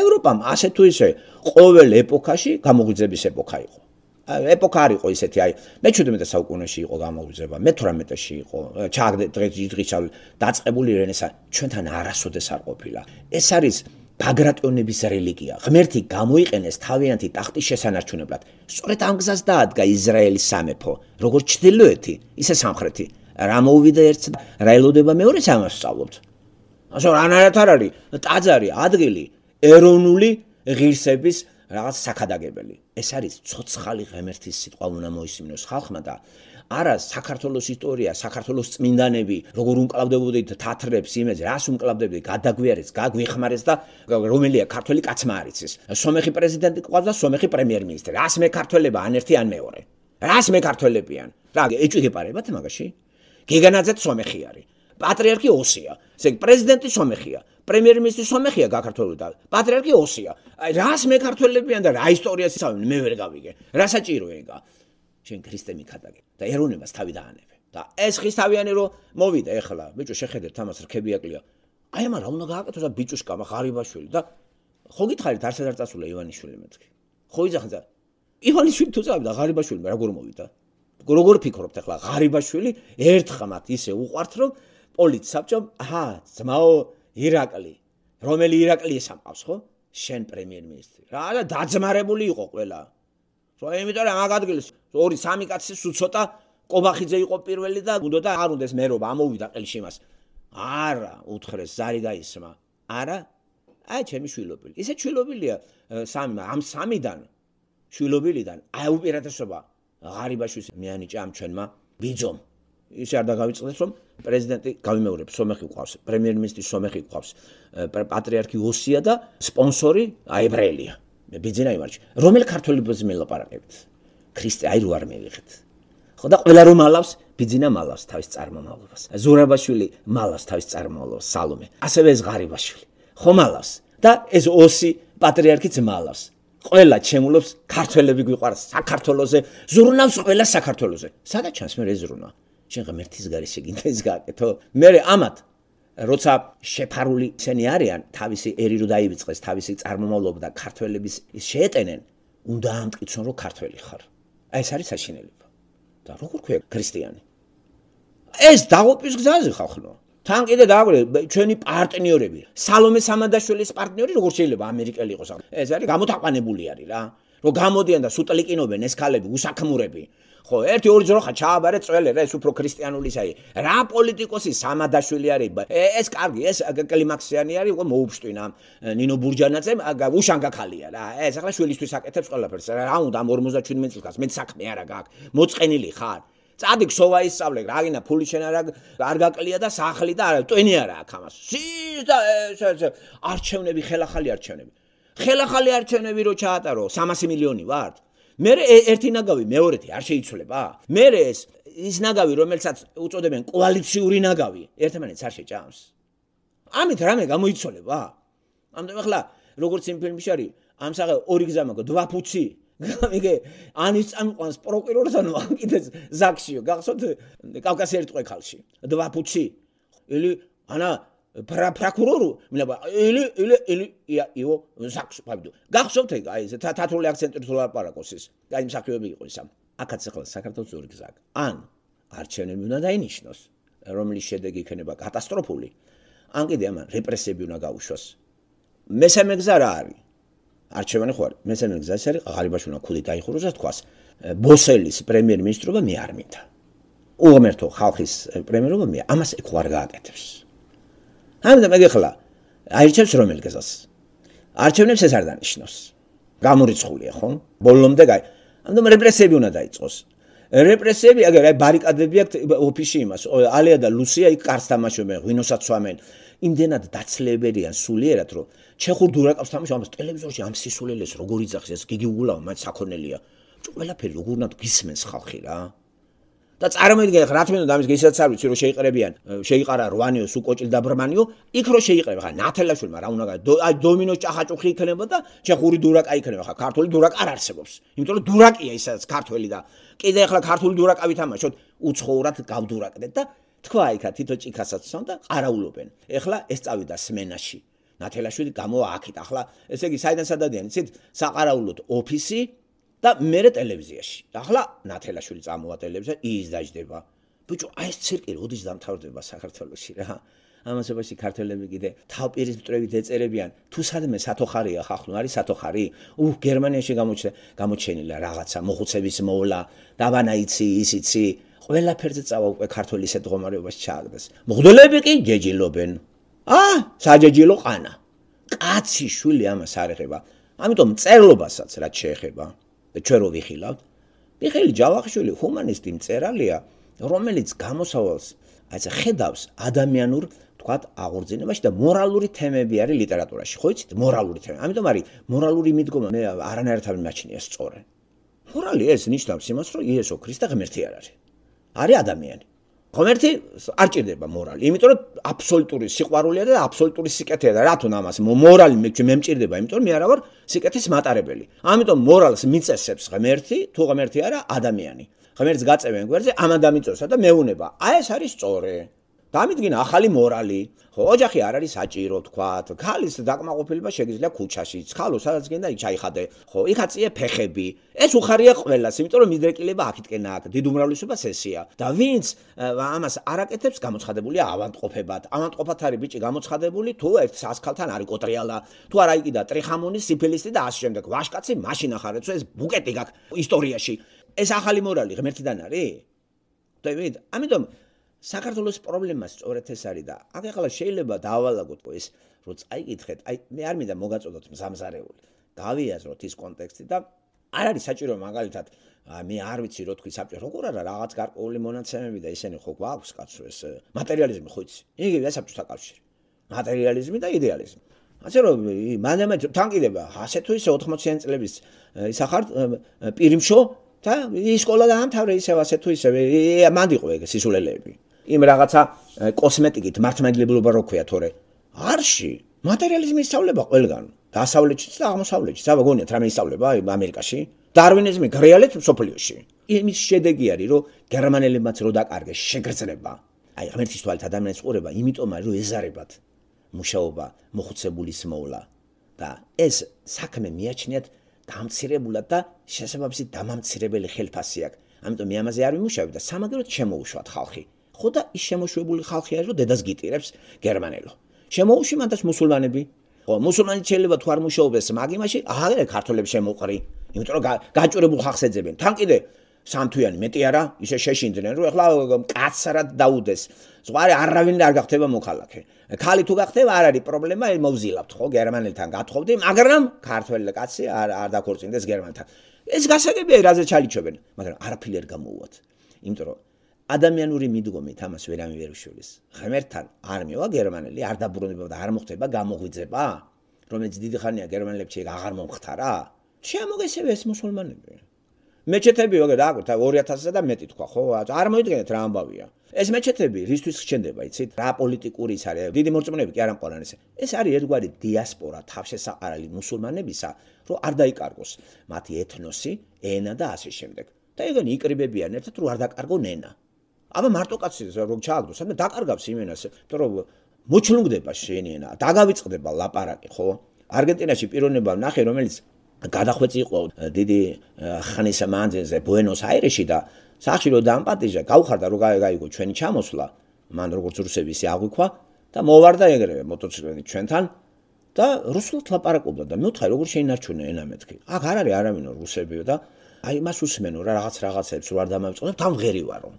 ევროპამ ასე თუ ისე ყოველ ეპოქაში გამოღვიძების ეპოქა იყო. ეპოქა არ იყო ისეთი, აი, მე 17 საუკუნეში იყო გამოუძება, მე 18-ში იყო. ჩააგდე დღეს ძიძღიშავ დაწყებული რენესა, ჩვენთან არასოდეს არ ყოფილა. ეს არის ბაგრატონების რელიგია. ღმერთი გამოიყენეს თავიანთი ტახტის შესანარჩუნებლად. სწორედ ამ გზას დაადგა ისრაელის სამეფო, როგორც ჩდილოეთი, ისე სამხრეთი. რა მოუვიდა ერთ რა ელოდება მეორე სამასწავლოთ. ასე რა ნარათ არ არის? ტაძარი, ადგილი, ეროვნული ღირსების რაღაც საქადაგებელი. ეს არის ცოცხალი ღმერთის სიტყვა უნდა მოისმინოს ხალხმა და არა საქართველოს ისტორია, საქართველოს წმინდანები, როგორ უმკლავდებოდით თათრებს იმედს, რას უმკლავდებდით, გადაგვიარეს, გაგვიხმარეს და რომელია ქართველი კაცმა არის ეს? სომეხი პრეზიდენტი ყავს და სომეხი პრემიერ-მინისტრი. რას მეკართველება ან ერთი ან მეორე? რას მეკართველებიან? რა ეჭიგებარებათ მაგაში? გეგანაძე სომეხი არის. პატრიარქი ოსია. ესე იგი პრეზიდენტი სომეხია. პრემიერ-მინისტრი სომეხია გაქართველდა. პატრიარქი ოსია. აი რას მე ქართველებიან და რა ისტორიას ისავენ მე ვერ გავიგე. რა საჭირო ეგა? ჩვენ ქრისტე მიხატავენ და ეროვნებას თავი დაანებენ. და ეს ხისავიანი რომ მოვიდა ეხლა, ბიჭო შეხედეთ ამას რქები აკლია. აი ამა რა უნდა გააკეთოს და ბიჭუშკა მაღარიბაშვილი და ხო გითხარით არც არ წასულა ივანიშვილი მეთქი. ხო იძახა. ივანიშვილი თუ წავიდა ღარიბაშვილი როგორ მოვიდა? როგორ ფიქრობთ ახლა ღარიბაშვილი ერთხმათ ისე უყვართ რომ პოლიციაბჭო აჰა ძმაო ირაკლი რომელი ირაკლიე სამყავს ხო შენ პრემიერ-მინისტრი რა და დაძმარებული იყო ყველა რა იმიტომ რომ ამ ადგილს ორი სამი კაცის თუ ცოტა კობახიძე იყო პირველი და გუნდო და არ უნდა ეს მერობა ამოვიდა ყელში მას არა უთხრეს ზარი გაისმა არა აი ჩემი შვილობილი ესე შვილობილია სამი ამ სამიდან შვილობილიდან აი უპირატესობა ღარიბაშვილს მეანიჭა ამ ჩვენმა ბიძომ ის არ დაგავიწყდეს რომ პრეზიდენტი გამიმეორებს სომეხი ყავს პრემიერ-მინისტრი სომეხი ყავს პატრიარქი ოსია და სპონსორი აებრელია მე ბიძინა იმარჩი რომელ ქართული ბიზნესმენ ლაპარაკებთ ქრისტე აი რო არ მივიღეთ ხო და ყველა რომ ალავს ბიძინა მალავს თავის წარმომავლობას ზურაბაშვილი მალავს თავის წარმომავლობას სალომე ასევე ეს ღარიბაშვილი ხო მალავს და ეს ოსი პატრიარქიც მალავს ყველა ჩემულობს ქართველები გიყვარს საქართველოსე ზრუნავს ყველა საქართველოსე სადაც ჩანს მე ეს ზრუნვა ჩვენ ღმერთის გარეთ შეგინდეს გააკეთო მე ამათ როცა შეფარული ისინი არიან თავისი ერი რო დაივიწყეს თავისი წარმომავლობა და ქართველების ის შეეტენენ უნდა ამტკიცონ რომ ქართველი ხარ აი ეს არის საშინელება და როგორ ხარ ქრისტიანი ეს დაღოპის გზაზე ხალხო თან კიდე დააგვრე ჩვენი პარტნიორები სალომე სამადაშვილის პარტნიორი როგორ შეიძლება ამერიკელი იყოს ეს არის გამოთაყვანებული არის რა რომ გამოდიან და სუტლიკინობენ ეს ქალები უსაქმურები ხო, ერთი ორი ძროხა ჩააბარე წველი რა, ეს უფრო ქრისტიანულისაა. რა პოლიტიკოსი სამადაშვილი არის? ეს კარგი, ეს კლიმაქსიანი არის, უკვე მოუბშტვინა ნინო ბურჯანაძემ, უშანგაკალია რა. ეს ახლა შვილისთვის აკეთებს ყველაფერს. რა უნდა ამ 57 წელს, მე საქმე არა გაქვს. მოწყენილი ხარ. წადი ქსოვა ისწავლე, რა გინდა ფული შენ არა არ გაკლია და სახლი და არა ტვენი არა აქ ამას. სიც და არჩევნები ხელახალი არჩევნები. ხელახალი არჩევნები რო ჩაატარო 300 მილიონი ვარ. მე ერთი ნაგავი მეორეთი არ შეიცვლება? მე ეს ის ნაგავი, რომელსაც უწოდებენ კოალიციური ნაგავი, ერთმანეთს არ შეჭამს. ამით რამე გამოიცოლება? ამიტომ ახლა როგორც იმ ფილმში არის, ამ საღა ორი გზა მაქვს, два пути. იგი ანის წამყვანს პროკურორთან ვაკიდეს ზაქსიო, გახსოვთ კავკასიერ წვეხალში, два пути. или ანა ფრა პრაკურორო მლება ელი ელი ელი ია იო ზაქს ფაბდო გახსოვთ ეგ აი ესე თათრული აქცენტით ლაპარაკოს ეს აი მსახიობი იყო ისა აკაც ახლა საქართველოს ზურგზაგ ან არჩევნები უნდა დაინიშნოს რომლის შედეგი იქნება კატასტროფული ან კიდე ამან რეპრესიები უნდა გაუშვას მესამე გზა რა არის არჩევანი ხო არის მესამე გზა ეს არის ღარიბაში უნდა ქული დაიხუროს და თქვას ბოსელის პრემიერ-მინისტრობა მე არ მითა უღმერთო ხალხის პრემიერობა მე ამას ეგ ხوار გააკეთებს ამიტომ ეგეხლა აირჩევს რომელგესას არჩევნებს ეს არ დანიშნოს გამურიცხულია ხო ბოლომდე გაი ამიტომ რეპრესიები უნდა დაიწყოს რეპრესიები აგერ აი ბარიკადები აქვს ოფისში იმას ალია და ლუსია იქ კარს თამაშობენ ღინოსაც სვამენ იმდენად დაცლებებიან სულიერად რომ ჩეხურ დურაკავს თამაშობ ამას ტელევიზორში ამ სისულელეს როგორ იძახს ეს გიგიულავ მათ საქონელია ყველაფერი როგორ უნდა გისმენს ხალხი რა და წარმოიდგინე რა თქმა უნდა ამის გისაც არ ვიცი რომ შეიყრებიან შეიყარა რვანიოს უკოჭილ და ბრმანიო იქ რო შეიყრება ხა ნათელაშვილმა რა უნდა აი დომინოს ჭახაჭუხი იქნება და ჩეხური დურაკა იქნება ხა ქართული დურაკა არ არსებობს იმიტომ რომ დურაკია ის სადაც ქართველი და კიდე ახლა ქართული დურაკა ვითამაშოთ უცხოურად გავდურაკდეთ და თქვა იქ ა თვითონ ჭიქასაც სამ და არაულობენ ახლა ეს წავიდა სმენაში ნათელაშვილი გამოა აქეთ ახლა ესე იგი საიდან სადადიან იცით საყარაულოდ ოფისი და მე რე ტელევიზიაში. ახლა ნათელაშვილი წამოვა ტელევიზიაში, ის დაждდება. ბიჭო, აი ეს цирკი როდის დამთავრდება საქართველოსში რა? ამასებაში ქართველები კიდე თავ ピ რის მტრევით ეწერებიან თუ სადმე სათოხარია ხახლ არის სათოხარი უ გერმანიაში გამოჩნდა გამოჩენილა რაღაცა მოხუცების მოვლა დავანაიცი ისიცი ყველაფერზე წავა უკვე ქართველი სათღომარეობას ჩააგდეს მღვდლები კი ჯეჯილობენ ა საჯეჯილო ყანა კაცი შვილი ამას არ ეხება ამიტომ წერლობასაც რაც შეეხება ჩვენ რო ვიხილავთ მიხეილ ჯავახიშვილი ჰუმანისტი მწერალია რომელიც გამოსავალს აი ხედავს ადამიანურ თქვათ აღორძინებაში და მორალური თემები არის ლიტერატურაში ხო იცით მორალური თემა ამიტომ არის მორალური მიდგომა მე არანაირად არ მაჩნია სწორე მორალი ეს ნიშნავს იმას რომ იესო ქრისტე ღმერთი არ არის არის ადამიანი კომერცი არ ჭირდება მორალი, იმიტომ რომ აბსოლუტური სიყვარულია და აბსოლუტური სიკეთე და რათუნ ამას მორალი მე მე მჭირდება, იმიტომ მე არა ვარ სიკეთის მატარებელი. ამიტომ მორალს მიწესებს ღმერთი, თუ ღმერთი არა ადამიანი. ღმერთს გაწევენ გვერდზე ამ ადამიანს წოსა და მეუნება. აი ეს არის წორე. დამიდგინა ახალი მორალი. ხო, ოჯახი არ არის საჭირო, თქვა. ქალის დაკმაყოფილება შეიძლება ქუჩაში, ხალო სადაც გენდა იჩაიხადე. ხო, იქაციე ფეხები. ეს უხარია ყველას, იმიტომ რომ მიდრეკილება აქეთკენა აქვს. დიდ უმრავლესობას ესია. და ვინც ამას არაკეთებს, გამოცხადებულია ავანტყოფებად. ავანტყოფათ არის ბიჭი გამოცხადებული, თუ ერთ სასქალთან არის კოტრიალა, თუ არ აიკიდა ტრიხამონი, სიფილისტი და ასე შემდეგ. ვაშკაცი მაშინ ახარ, ეცო ეს ბუკეტი გაქვს ისტორიაში. ეს ახალი მორალი ღმერთიდან არის? დავით, ამიტომ საქართველოს პრობლემა სწორედ ეს არის და აგეღლა შეიძლება დავალაგოთ ეს რომ წაიკითხეთ აი მე არ მინდა მოგაწოდოთ მზამზარეული დავიაზროთ ის კონტექსტი და არ არის საჭირო მაგალითად მე არ ვიცი რო თქვი საბჭო როგორ არა რაღაც გარკვეული მონაცემები და ისინი ხო გვაქვს კაცო ეს მატერიალიზმი ხო იცი იგივე საბჭოთა კავშირი მატერიალიზმი და იდეალიზმი ასე რომ მანამდე თან კიდება ასე თუ ისე 80-იან წლების ისახარ პირიმშო და ის სკოლა დაამთავრე ისევ ასე თუ ისევ მანდიყო ეგ სისულელეები იმ რაღაცა კოსმეტიკით მართლმადლებლობა როქვია თორე არში მატერიალიზმი ისწავლება ყველგან დასავლეთში და აღმოსავლეთში სა მაგონიათ რამე ისწავლება ამერიკაში დარვინიზმი გრეალეთ სოფლიოში იმის შედეგი არის რომ გერმანელებმაც რო დაკარგეს შეგრძნება აი ღმერთის თვალთ ადამიანის ყურება იმიტომ არის რომ ეზარებათ მუშაობა მოხუცებულის მოვლა და ეს საქმე მიაჩნიათ დამცირებულად და შესაძაბისი დამამცირებელი ხელფასი აქვს ამიტომ მე ამაზე არ ვიმუშავებ და სამაგეროდ შემოუშვათ ხალხი ხო და ის შემოშვებული ხალხი არის, რომ დედას გიტირებს გერმანელო. შემოუში მანდაც მუსულმანები. ხო, მუსულმანი შეიძლება თუ არ მუშაობს მაგ იმაში, აგერე ქართველებს შემოყრი, იმიტომ რომ გაჭურებულ ხალხს ეძებენ. თან კიდე სამთვიანი მეტი არა, ისე შეშინდნენ, რომ ეხლა კაცსაც დაუდეს. ზღარი არავინ არ გახდება მოქალაქე. ქალი თუ გახდება, არ არის პრობლემა, ეს მოვზილავთ, ხო, გერმანელთან გათხოვდი, მაგრამ ქართველი კაცი არ არ დაქორწინდეს გერმანთან. ეს გასაგებია, რაზე ჩალიჩობენ, მაგრამ არაფერი არ გამოუვათ. იმიტომ რომ ადამიანური მიდგომით ამას ვერ ამივერიშულის. ღმერთთან არმია გერმანელი არ დაბრუნდება, არ მოხდება გამოღვიძება, რომელიც დიდი ხანია გერმანელებში აღარ მომხდარა. შემოგესევე ეს მუსულმანები. მეჩეთები ვაგე და 2000-სა და მეტი თქვა, ხო? არ მოიდგენეთ რა ამბავია. ეს მეჩეთები რისთვის ხშენდება, იცით? რა პოლიტიკური ის არის? დიდი მოწმენები კი არ ამყარან ესე. ეს არის ერთგვარი დიასპორა თავშესაყრელი მუსულმანებისა, რომ არ დაიკარგოს მათი ეთნოსი, ენა და ასე შემდეგ. და ეგონი იკრიბებიან ერთად რომ არ დაკარგონ ენა. აბა მარტო კაცი რომ ჩააგდოს ამ დაკარგავს იმენას იმიტომ რომ მოჩლუნგდება შენი ენა დაგავიწყდება ლაპარაკი ხო არგენტინაში პიროვნება ნახე რომელიც გადახვეცი იყო დიდი ხნის მანძილზე ბუენოს აირეში და სახში რომ დაამპატიჟა გავხარდა რომ გაიგო ჩვენი ჩამოსვლა მან როგორც რუსები ისე აღიქვა და მოვარდა ეგრევე მოტოციკლით ჩვენთან და რუსულად ლაპარაკობდა და მეუთხე როგორ შეინარჩუნა ენა მეთქი აქ არ არის არავინო რუსებიო და აი მას უსმენო რა რაღაც რაღაცებს რო არ დამავიწყდა თან ღერი ვარო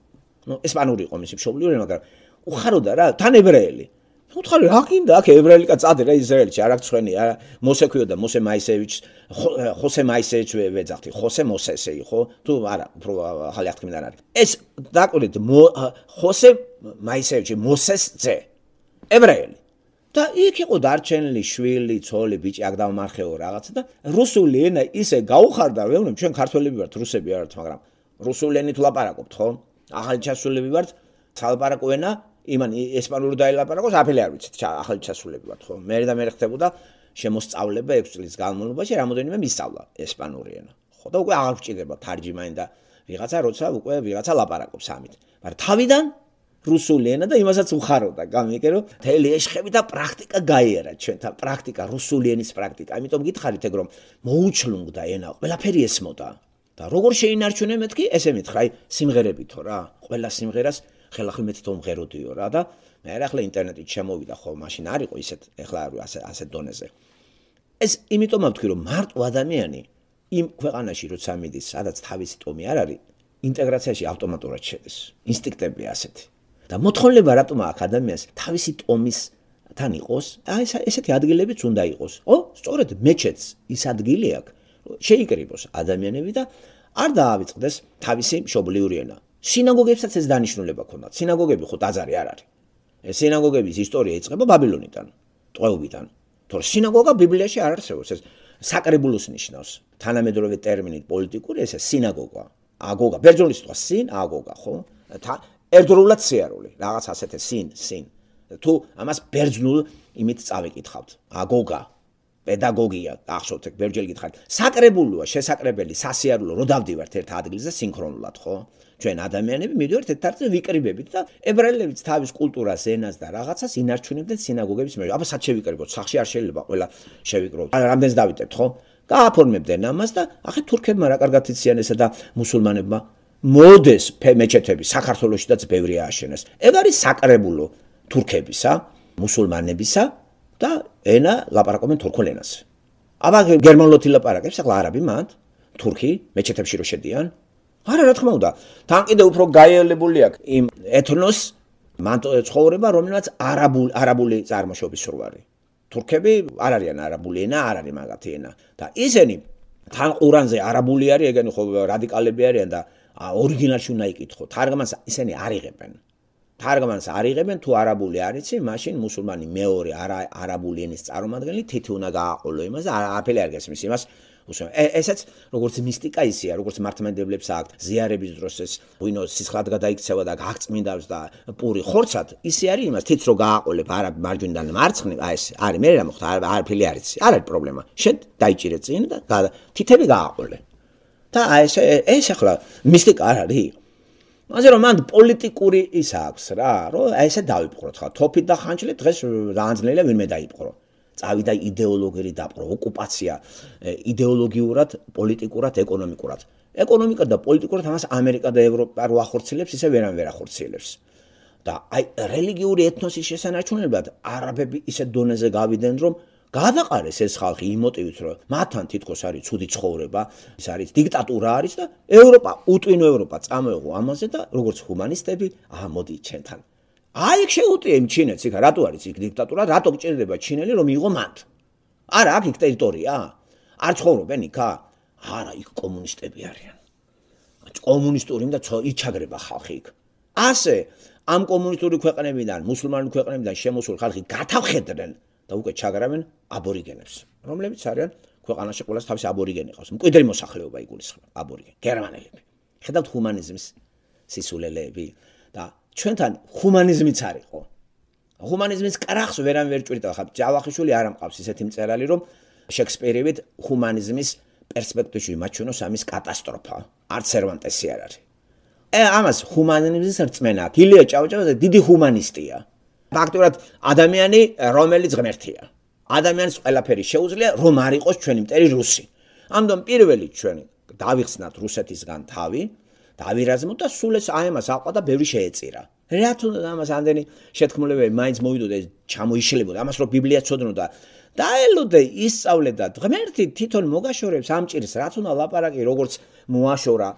ნუ ესპანური იყო მისი მშობლიური, მაგრამ უხაროდა რა, თან ებრაელი. უთხარი რა გინდა აქ ებრაელიკა წადე რა ისრაელში, არ აქ ცხენი, არა მოსეკვიო და მოსე მაისევიჩი, ხოსე მაისევიჩი ვეძახთი, ხოსე მოსესე იყო, თუ არა, უფრო ახალი აღთქმიდან არის. ეს დაკვირდით ხოსე მაისევიჩი მოსეს ძე ებრაელი და იქ იყო დარჩენილი შვილი, ძოლი, ბიჭი აქ დამარხეო რაღაცა და რუსული ენა ისე გაუხარდა, ვეუბნები, ჩვენ ქართველები ვართ, რუსები არ ვართ, მაგრამ რუსულ ენით ვლაპარაკობთ, ხო? ახალი ჩასულები ვართ ცალპარაკოენა იმან ესპანური დაელაპარაკოს აფელი არ ვიცით ახალი ჩასულები ვართ ხო მე და მე ხდებოდა შემოსწავლება 6 წლის განმავლობაში რამოდენიმე მისწავლა ესპანური ენა ხო და უკვე აღარ ვჭირდება თარჯიმანი და ვიღაცა როცა უკვე ვიღაცა ლაპარაკობს ამით მაგრამ თავიდან რუსული ენა და იმასაც უხაროდა გამიგე რომ თელი ეშხები და პრაქტიკა გაიარა ჩვენთან პრაქტიკა რუსული ენის პრაქტიკა ამიტომ გითხარით ეგ რომ მოუჩლუნგდა ენა ყველაფერი ესმოდა და როგორ შეინარჩუნე მეთქი ესე მითხრა აი სიმღერები თო რა ყველა სიმღერას ხელახლა მეთ თო მღეროდიო რა და მე ახლა ინტერნეტი ჩემოვიდა ხო მაშინ არ იყო ისეთ ახლა არ ასე ასე დონეზე ეს იმიტომ ამთქვი რომ მარტო ადამიანი იმ ქვეყანაში როცა მიდის სადაც თავისი ტომი არ არის ინტეგრაციაში ავტომატურად შედის ინსტინქტები ასეთი და მოთხოვნება რატომ აქ ადამიანს თავისი ტომის თან იყოს აი ესეთი ადგილებიც უნდა იყოს ო სწორედ მეჩეთს ის ადგილი აქვს შეიკრიბოს ადამიანები და არ დაავიწყდეს თავისი მშობლიური ენა. სინაგოგებსაც ეს დანიშნულება ქონდა. სინაგოგები ხო დაძარი არ არის. ეს სინაგოგების ისტორია ეწყება ბაბილონიდან, ტყვეობიდან. თორე სინაგოგა ბიბლიაში არ არსებობს. ეს საკრებულოს ნიშნავს. თანამედროვე ტერმინით პოლიტიკური ესა სინაგოგა. აგოგა, ბერძნული სიტყვა სინ აგოგა, ხო? და ერთდროულად სიარული, რაღაც ასეთე სინ, სინ. თუ ამას ბერძნულ იმით წავიკითხავთ. აგოგა, პედაგოგია ახსოვთ ეგ ვერ გითხარ საკრებულოა შესაკრებელი სასიარულო რო დავდივართ ერთ ადგილზე სინქრონულად ხო ჩვენ ადამიანები მიდივართ ერთ ადგილზე ვიკრიბებით და ებრაელებიც თავის კულტურას ენას და რაღაცას ინარჩუნებდნენ სინაგოგების მეშვეობით აბა სად შევიკრიბოთ სახში არ შეიძლება ყველა შევიკრიბოთ რამდენს დავიტებთ ხო გააფორმებდნენ ამას და ახე თურქებმა რა კარგად იციან ესა და მუსულმანებმა მოდეს მეჩეთები საქართველოსშიდაც ბევრი ააშენეს ეგ არის საკრებულო თურქებისა მუსულმანებისა და ენა ლაპარაკობენ თურქულ ენაზე. აბა გერმანულოთი ლაპარაკებს, ახლა არაბი მათ, თურქი მეჩეთებში რო შედიან. არა, რა თქმა უნდა, თან კიდე უფრო გაიელებული აქვს იმ ეთნოს მან ცხოვრება, რომელიც არაბული არაბული წარმოშობის სურვარი. თურქები არ არიან არაბული ენა, არ არის მაგათი ენა. და ისინი თან ყურანზე არაბული არის, ეგენი ხო რადიკალები არიან და ორიგინალში უნდა იყიდო. თარგმანს ისინი არიღებენ. თარგმანს არ იღებენ თუ არაბული არ იცი, მაშინ მუსულმანი მეორე არაბული ენის წარმომადგენელი თითი უნდა გააყოლო იმას და არაფერი არ გესმის იმას. ესეც როგორც მისტიკა ისეა, როგორც მართმადებლებს აქვთ ზიარების დროს ეს ღინო სისხლად გადაიქცევა და გაგწმინდავს და პური ხორცად, ისე არის იმას, თიც რო გააყოლებ არა მარჯვენიდან მარცხნივ, აი ეს არის მე რა მოხდა, არაფერი არ იცი, არ არის პრობლემა. შენ დაიჭირე წინ და თითები გააყოლე. და აი ეს ეს ახლა მისტიკა არ არის. მაგრამ რომ მანდ პოლიტიკური ის აქვს რა, რომ აი ესე დაიპყრო ხო, თოფი და ხანჩლი დღეს ძალიან ძნელია ვინმე დაიპყრო. წავიდა იდეოლოგიური დაპყრო, ოკუპაცია იდეოლოგიურად, პოლიტიკურად, ეკონომიკურად. ეკონომიკა და პოლიტიკურად ამას ამერიკა და ევროპა რო ახორცილებს, ისე ვერან ვერ ახორცილებს. და აი რელიგიური ეთნოსის შესანარჩუნებლად არაბები ისე დონეზე გავიდნენ, რომ გადაყარეს ეს ხალხი იმ მოტივით, რომ მათთან თითქოს არის ცუდი ცხოვრება, ეს არის დიქტატურა არის და ევროპა, უტვინო ევროპა წამოეღო ამაზე და როგორც ჰუმანისტები, აა მოდი ჩვენთან. აი ეს შეუტიე იმ ჩინეთს, იქა რატო არის იქ დიქტატურა, რატო გჭირდება ჩინელი რომ იყო მათ? არა, აქ იქ ტერიტორია. არ ცხოვრობენ იქა? არა, იქ კომუნისტები არიან. კომუნისტური და ჩაგრება ხალხი იქ. ასე ამ კომუნისტური ქვეყნებიდან, მუსულმანური ქვეყნებიდან შემოსული ხალხი გათავხედრენ. და უკვე ჩაგრავენ აბორიგენებს, რომლებიც არიან ქვეყანაში ყველას თავის აბორიგენი ყავს. მკვიდრი მოსახლეობა იგულისხმება აბორიგენ გერმანელები. ხედავთ ჰუმანიზმის სისულელეები და ჩვენთან ჰუმანიზმიც არისო. ჰუმანიზმის კრახს ვერან ვერ ჭირდება ხა ჯავახიშვილი არ ამყავს ისეთი მწერალი რომ შექსპირივით ჰუმანიზმის პერსპექტივში მაჩვენოს ამის კატასტროფა. არც სერვანტესი არ არის. ე ამას ჰუმანიზმის რწმენა აქვს. ილია ჭავჭავაძე დიდი ჰუმანისტია. ფაქტურად ადამიანი რომელიც ღმერთია ადამიანს ყველაფერი შეუძლია რომ არ იყოს ჩვენი მტერი რუსი ამიტომ პირველი ჩვენ დავიხსნათ რუსეთისგან თავი დავირაზმოთ და სულ ეს აემა საყვა და ბევრი შეეწირა რა თქმა უნდა ამას ამდენი შეთქმულები მაინც მოვიდოდა ეს ჩამოიშლებოდა ამას რომ ბიბლია ცოდნოდა და ელოდე ისწავლე და ღმერთი თვითონ მოგაშორებს ამ ჭირს რაც უნდა ლაპარაკი როგორც მოაშორა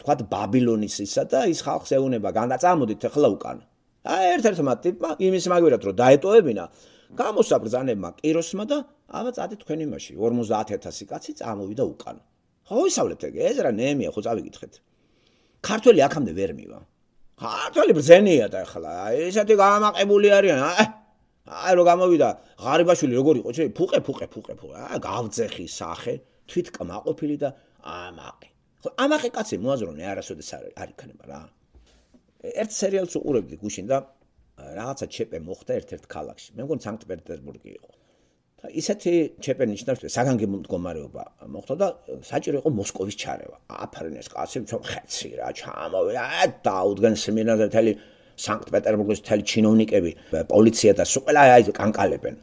თქვა ბაბილონის ისა და ის ხალხს ეუნება განაწამოდით ახლა უკან აი ერთ-ერთმა ტიპმა იმის მაგვირად რომ დაეტოებინა გამოსაბრძანებმა კიროსმა და ალბათ წადი თქვენი მასში 50000 კაცი წამოვიდა უკან ხო ისავლეთ ეგ ეს რა ნემია ხო წავიკითხეთ ქართველი აქამდე ვერ მივა ქართველი ბრძენია და ახლა ესეთი გამაყებული არიან აი რომ გამოვიდა ღარიბაშვილი როგორ იყო შეიძლება ფუყე ფუყე ფუყე ფუყე აა გავძეხი სახე თვით კმაყოფილი და ამაყი ხო ამაყი კაცი მოაზროვნე არასოდეს არ არ იქნება რა ერთ სერიალს უყურებდი გუშინ და რაღაცა ჩეპე მოხდა ერთ-ერთ ქალაქში. მე მგონი სანქტ-პეტერბურგი იყო. და ისეთი ჩეპე ნიშნავს საგანგებო მდგომარეობა მოხდა და საჭირო იყო მოსკოვის ჩარევა. აფარინეს კაცი თვითონ ხეცი რა ჩამოვე და დაუდგენ სემინარზე თელი სანქტ-პეტერბურგის თელი ჩინოვნიკები, პოლიცია და სულ აი კანკალებენ.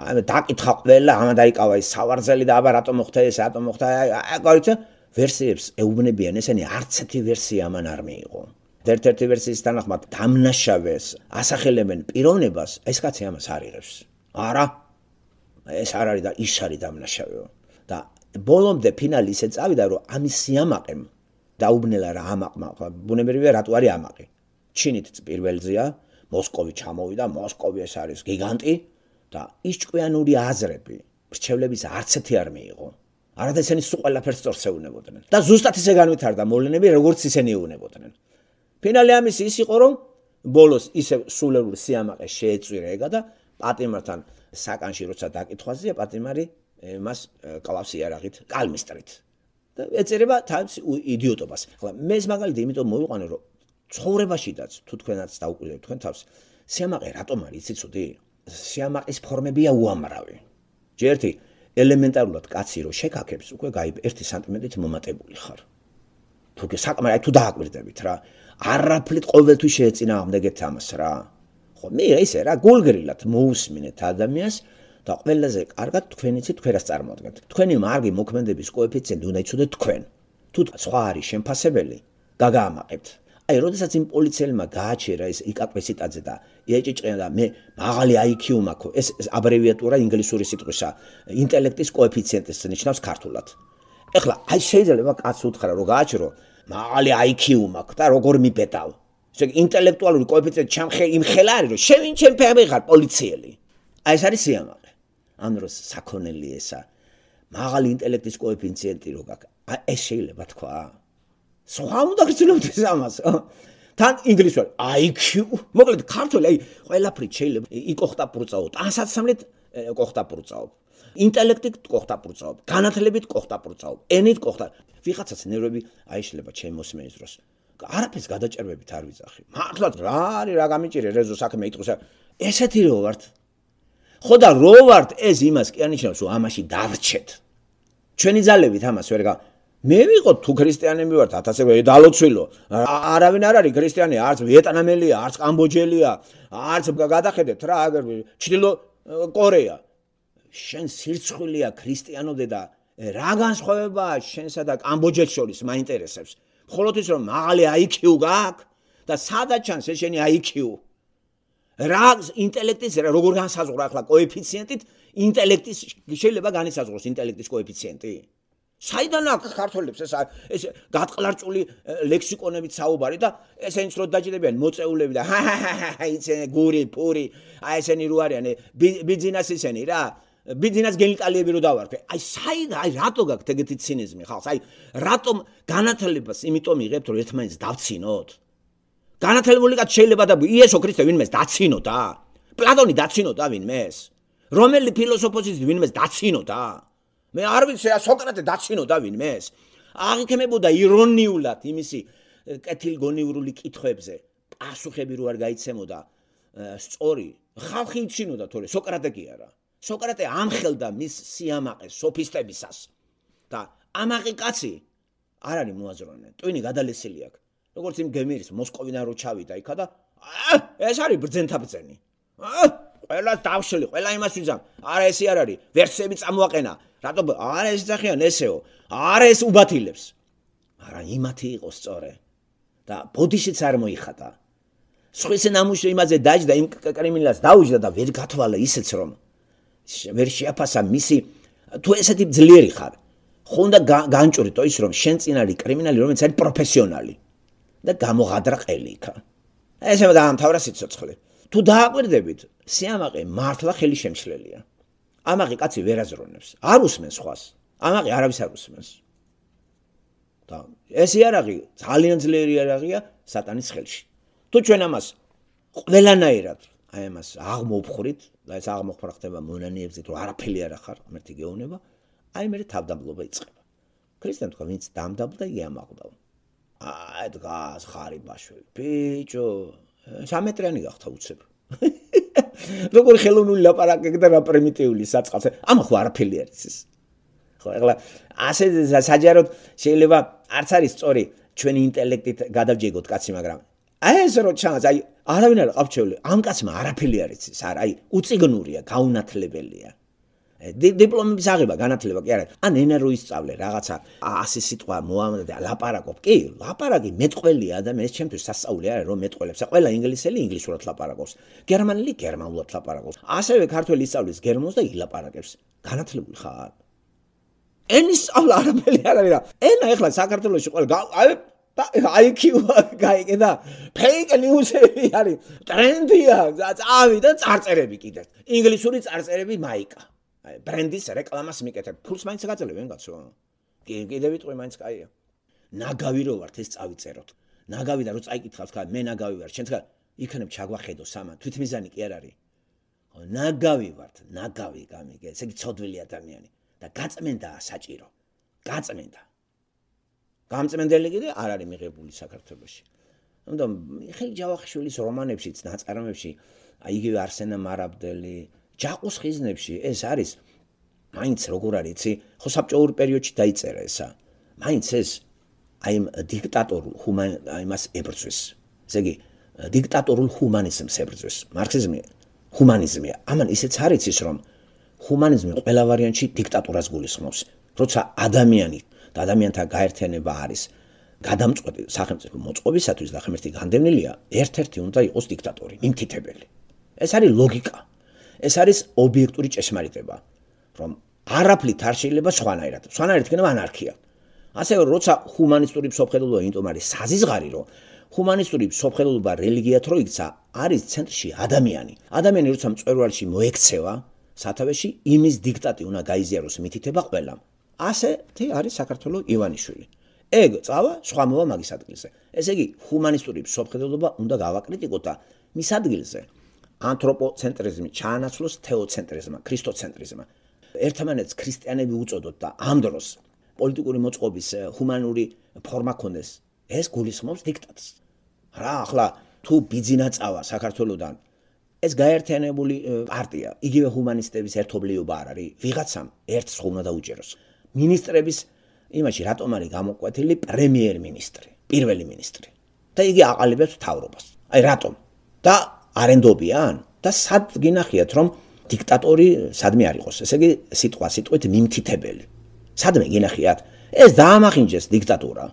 აი დაკითხა ყველა, ამა დაიკავა ის სავარძელი და აბა რატომ მოხდა ეს, რატომ მოხდა აი გავიცე ვერსიებს ეუბნებიან ესენი არც ერთი ვერსია მან არ მიიღო. და ერთ-ერთი ვერსიის თანახმად დამნაშავეს ასახელებენ პიროვნებას, ეს კაცი ამას არ იღებს. არა. ეს არ არის და ის არის დამნაშავეო. და ბოლომდე ფინალი ისე წავიდა, რომ ამის სიამაყემ დაუბნელა რა ამაყმა, ბუნებრივია რატო არის ამაყი. ჩინით პირველზეა, მოსკოვი ჩამოვიდა, მოსკოვი ეს არის გიგანტი და ის ჭკვიანური აზრები, რჩევლების არცეთი არ მეიღო. არადა ესენი სულ ყველაფერს წორსეუნებოდნენ და ზუსტად ისე განვითარდა მოვლენები, როგორც ისენი უნებოდნენ. ფინალი ამის ის იყო რომ ბოლოს ისე სულელურ სიამაყეს შეეწვირა ეგა და პატიმართან საკანში როცა დაკითხვაზეა პატიმარი მას კლავს იარაღით კალმისტრით და ეწერება თავს იდიოტობას ხოლო მე მაგალითად იმიტომ მოვიყვანე რომ ცხოვრებაშიდაც თუ თქვენაც დაუკვირდებით თქვენ თავს სიამაყე რატომ არის იცოდი სიამაყის ფორმებია უამრავი ჯერთი ელემენტარულად კაცი რო შეკაკებს უკვე გაიპ 1 სანტიმეტრით მომატებული ხარ თუ საკმარი თუ დააკვირდებით რა არაფრით ყოველთვის შეეწინააღმდეგეთ ამას რა. ხო, მე ისე რა, გულგრილად მოусმინეთ ადამიანს და ყველაზე კარგად თქვენიცი თქვენას წარმოადგენთ. თქვენი მარგი მოქმედების კოეფიციენტი უნდა იცოდეთ თქვენ. თუ სხვა არის შემფასებელი, გაგაამაყებთ. აი, როდესაც იმ პოლიციელმა გააჩერა ეს იკაკვესიტაძე და ეჭიჭყენა და მე მაღალი IQ მაქვს, ეს აბრევიატურა ინგლისური სიტყვისა, ინტელექტის კოეფიციენტის ნიშნავს ქართულად. ეხლა აი შეიძლება კაცს უთხრა რომ გააჩერო, მაღალი IQ მაქვს და როგორ მიბედავ. ესე იგი ინტელექტუალური კოეფიციენტი ჩემხე იმხელა არის რომ შენ ჩემ ფეხები ხარ პოლიციელი. აი ეს არის სიამაყე. ანუ რომ საქონელი ესა მაღალი ინტელექტის კოეფიციენტი რო გაქვს. აი ეს შეიძლება თქვა. სხვა უნდა გრძნობდეს ამას. თან ინგლისურად IQ მოკლედ ქართული აი ყველაფრით შეიძლება იკოხტა პურწაო. ანსაც სამლეთ კოხტა პურწაო. ინტელექტით გოხტაპურწავ, განათლებით გოხტაპურწავ, ენით გოხტა. ვიღაცას ნერვები აიშლება ჩემ მოსმენის დროს. არაფერს გადაჭერებით არ ვიზახი. მართლა რა არის რა გამიჭირე რეზო საქმე იყოს. ესეთი რო ვართ. ხო და რო ვართ ეს იმას კი ანიშნავს, რომ ამაში დავრჩეთ. ჩვენი ძალებით ამას ვერ გა მე ვიყოთ თუ ქრისტიანები ვართ, ათასე დალოცვილო. არავინ არ არის ქრისტიანი, არც ვიეტნამელია, არც კამბოჯელია, არც გადახედეთ რა, აგერ ჩილო კორეა. შენ სირცხვილია ქრისტიანობდე და რა განსხვავებაა შენსა და კამბოჯეთ შორის მაინტერესებს? მხოლოდ ის რომ მაღალი IQ გაქვს და სადაც ჩანს ეს შენი IQ. რა ინტელექტის როგორ განსაზღვრა ახლა კოეფიციენტით ინტელექტის შეიძლება განისაზღვროს ინტელექტის კოეფიციენტი? საიდან აქვს ქართველებს ეს ეს გატყლარწული ლექსიკონებით საუბარი და ესენიც რო დაჭირებიან მოწეულები და ჰაჰაჰა ისენი გური პური აი ესენი რო არიან ბიზნესისენი რა ბიძინას გენიტალიები რო დავარქვე. აი საი აი რატო გაქვთ ეგეთი ცინიზმი ხალხს? აი რატომ განათლებას იმიტომ იღებთ რომ ერთმანეთს დავცინოთ? განათლებული კაც შეიძლება და იესო ქრისტე ვინმეს დაცინო და? პლატონი დაცინო და ვინმეს? რომელი ფილოსოფოსიც ვინმეს დაცინო და? მე არ ვიცი ა სოკრატე დაცინო და ვინმეს? აღიქმებოდა ირონიულად იმისი კეთილგონივრული კითხვებზე პასუხები რო არ გაიცემოდა სწორი ხალხი იცინოდა თორე სოკრატე კი არა სოკრატე ამხელდა მის სიამაყეს სოფისტებისას და ამაყი კაცი არ არის მოაზროვნე ტვინი გადალესილი აქ როგორც იმ გემირის მოსკოვიდან რო ჩავიდა იქა და ეს არის ბრძენთა ბრძენი ყველა დავშლი ყველა იმას ვიზამ არა ესი არ არის ვერსები წამოაყენა რატო არა ეს ძახიან ესეო არა ეს უბათილებს არა იმათი იყო სწორე და ბოდიშიც არ მოიხადა სხვისი ნამუშევი იმაზე დაჭდა იმ კრიმინალს დაუჯდა და ვერ გათვალა ისეც რომ ვერ შეაფასა მისი თუ ესეთი ძლიერი ხარ ხო უნდა განჭურიტო ის რომ შენ წინარი კრიმინალი რომელიც არის პროფესიონალი და გამოღადრა ყელი იქა ესე დაამთავრა სიცოცხლე თუ დააკვირდებით სიამაყე მართლა ხელი შემშლელია ამაყი კაცი ვერ აზროვნებს არ უსმენს ხვას ამაყი არავის არ უსმენს და ეს იარაღი ძალიან ძლიერი იარაღია სატანის ხელში თუ ჩვენ ამას ყველანაირად აი ამას აღმოფხრით, აი ეს აღმოფხრა ხდება მონანიებზე, თუ არაფერი არ ახარ, ამერთი გეუნება, აი მე თავდამბლობა იწყება. ქრისტემ თქვა, ვინც დამდაბლდა, იამაყდაო. აი დღას ხარი ბაშველი, ბიჭო, სამეტრიანი გახთა უცებ. როგორი ხელოვნული ლაპარაკებდა რა პრიმიტიული საწყალზე. ამ ახლა არაფერი არის ეს. ხო, ეხლა ასე საჯაროდ შეიძლება არც არის სწორი ჩვენი ინტელექტით გადავჯეგოთ კაცი, მაგრამ აი ეს რო ჩანს, აი არავინ არ ყავჩევლი ამ კაცმა არაფერი არ იცის არა აი უციგნურია გაუნათლებელია დიპლომების აღება განათლება კი არა ან ენა რო ისწავლე რაღაცა ასე სიტყვა მოამდა და ლაპარაკობ კი ლაპარაკი მეტყველია ადამიანს ჩემთვის სასწაული არა რომ მეტყველებს ა ყველა ინგლისელი ინგლისურად ლაპარაკობს გერმანელი გერმანულად ლაპარაკობს ასევე ქართველი ისწავლის გერმანულს და ილაპარაკებს განათლებული ხარ ენის სწავლა არაფერი არ არის ენა ეხლა საქართველოსი ყველა აი აი კიუ გაიგედა ფეიკი ნიუზები არის ტრენდია წავი და წარწერები კიდე ინგლისური წარწერები მაიკა აი ბრენდის რეკლამას მიკეთებ ფულს მაინც გაძლევენ კაცო კიდე ვიტყვი მაინც კაია ნაგავი რო ვართ ეს წავიწეროთ ნაგავი და რო წაიკითხავს ხა მე ნაგავი ვარ შენ ხა იქნებ ჩაგვახედო სამან თვითმიზანი კი არ არის ხო ნაგავი ვართ ნაგავი გამიგე ესე იგი ცოდვილი ადამიანი და გაწმენდა საჭირო გაწმენდა გამწმენდელი კიდე არ არის მიღებული საქართველოსში. ამიტომ ხელი ჯავახიშვილის რომანებშიც, ნაწარმოებში აიგივე არსენა მარაბდელი, ჯაყუს ხიზნებში ეს არის მაინც როგორ არის იცი, ხო საბჭოურ პერიოდში დაიწერა ესა. მაინც ეს აი დიქტატორ ჰუმან აიმას ებრძვის. ესე იგი დიქტატორულ ჰუმანიზმს ებრძვის. მარქსიზმი ჰუმანიზმია. ამან ისეც არის ის რომ ჰუმანიზმი ყველა ვარიანტში დიქტატურას გულისხმობს. როცა ადამიანი და ადამიანთა გაერთიანება არის გადამწყვეტი სახელმწიფო მოწყობისათვის და ღმერთი განდევნილია, ერთ-ერთი უნდა იყოს დიქტატორი, მიმთითებელი. ეს არის ლოგიკა. ეს არის ობიექტური წესმარიტება, რომ არაფლით არ შეიძლება სხვანაირად. სხვანაირად იქნება ანარქია. ასევე როცა ჰუმანი スト ური სოფხელობა იმიტომ არის საზიზღარი, რომ ჰუმანი スト ური სოფხელობა რელიგიათ რო იქცა, არის ცენტრში ადამიანი. ადამიანი როცა მწერვალში მოექცევა, სათავეში იმის დიქტატი უნდა გაიზიაროს მითითება ყველამ, ასეთი არის საქართველოს ივანიშვილი. ეგ წავა სხვა მოვა მაგის ადგილზე. ესე იგი, ჰუმანი スト ური სოფხედელობა უნდა გავაკრიტიკოთ და მის ადგილზე ანთროპოცენტრიზმი ჩაანაცვლოს თეოცენტრიზმმა, ქრისტოცენტრიზმმა. ერთმანეთს ქრისტიანები უწოდოთ და ამ დროს პოლიტიკური მოწყობის ჰუმანური ფორმა კონდეს. ეს გულისხმობს დიქტატს. რა ახლა თუ ბიძინა წავა საქართველოსთან ეს გაერთიანებული პარტია, იგივე ჰუმანისტების ერთობლიობა არ არის, ვიღაცამ ერთს უნდა დაუჯეროს. მინისტრების იმაში რატომ არის გამოკვეთილი პრემიერ მინისტრი, პირველი მინისტრი. და იგი აყალიბებს თავრობას. აი რატომ? და არენდობიან და სად გინახიათ რომ დიქტატორი სადმე არ იყოს? ესე იგი სიტყვა სიტყვით მიმთითებელი. სადმე გინახიათ? ეს დაამახინჯეს დიქტატურა.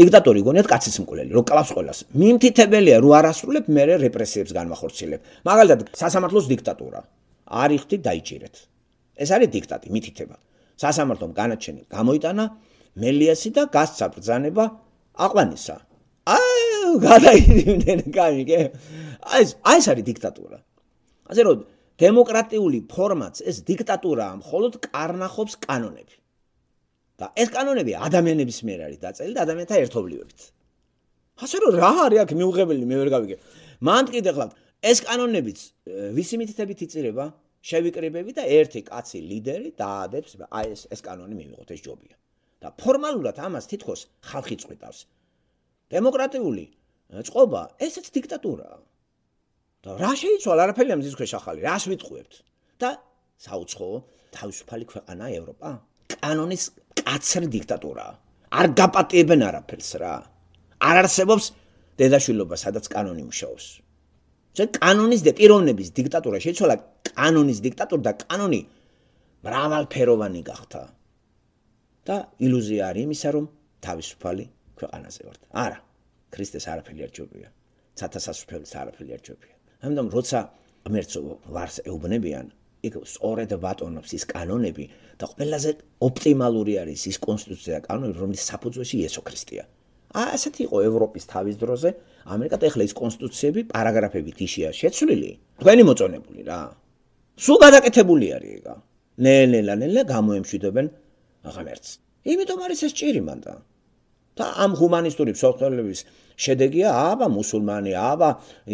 დიქტატორი გონიათ კაცის მკვლელი, რო კლავს ყოლას. მიმთითებელია რო არასრულებ მე რეპრესიებს განმახორციელებ. მაგალითად, სასამართლოს დიქტატურა. არიხთი დაიჭირეთ. ეს არის დიქტატი, მითითება. სასამართლომ განაჩენი გამოიტანა მელიასი და გასცა ბრძანება აყვანისა. აი გადაიდინენ კამიკე. აი აი ეს არის დიქტატურა. ასე რომ დემოკრატიული ფორმაც ეს დიქტატურაა, მხოლოდ კარნახობს კანონები. და ეს კანონები ადამიანების მიერ არის დაწერილი და ადამიანთა ერთობლიობით. ასე რომ რა არის აქ მიუღებელი მე ვერ გავიგე. მანდ კიდე ხლავ ეს კანონებიც ვისი მითითებით იწერება? შევიკრიბები და ერთი კაცი ლიდერი დაადებს აი ეს ეს კანონი მივიღოთ ეს ჯობია და ფორმალურად ამას თითქოს ხალხი წვეტავს დემოკრატიული წყობა ესეც დიქტატურაა და რა შეიცვალა არაფერი ამ ძისქვეშ ახალი რას ვიტყუებთ და საუცხო თავისუფალი ქვეყანა ევროპა კანონის კაცრი დიქტატურაა არ გაპატიებენ არაფერს რა არ არსებობს დედაშვილობა სადაც კანონი მუშაობს ჩვენ კანონის და პიროვნების დიქტატურა შეიცვალა კანონის დიქტატურა და კანონი მრავალფეროვანი გახდა და ილუზია არის იმისა რომ თავისუფალი ქვეყანაზე ვართ არა ქრისტეს არაფერი არ ჯობია ცათა სასუფეველი არაფერი არ ჯობია ამიტომ როცა მერცო ვარს ეუბნებიან იქ სწორედ ბატონობს ის კანონები და ყველაზე ოპტიმალური არის ის კონსტიტუცია კანონი რომელიც საფუძველი იესო ქრისტეა აი ასეთი იყო ევროპის თავის დროზე ამერიკა და ეხლა ეს კონსტიტუციები პარაგრაფებით ისია შეცვლილი თქვენი მოწონებული რა სულ გადაკეთებული არის ეგა ნელ-ნელა ნელა გამოემშვიდობენ აღმერთს იმიტომ არის ეს ჭირი მანდა და ამ ჰუმანი スト ური სოფლების შედეგია აბა მუსულმანი აბა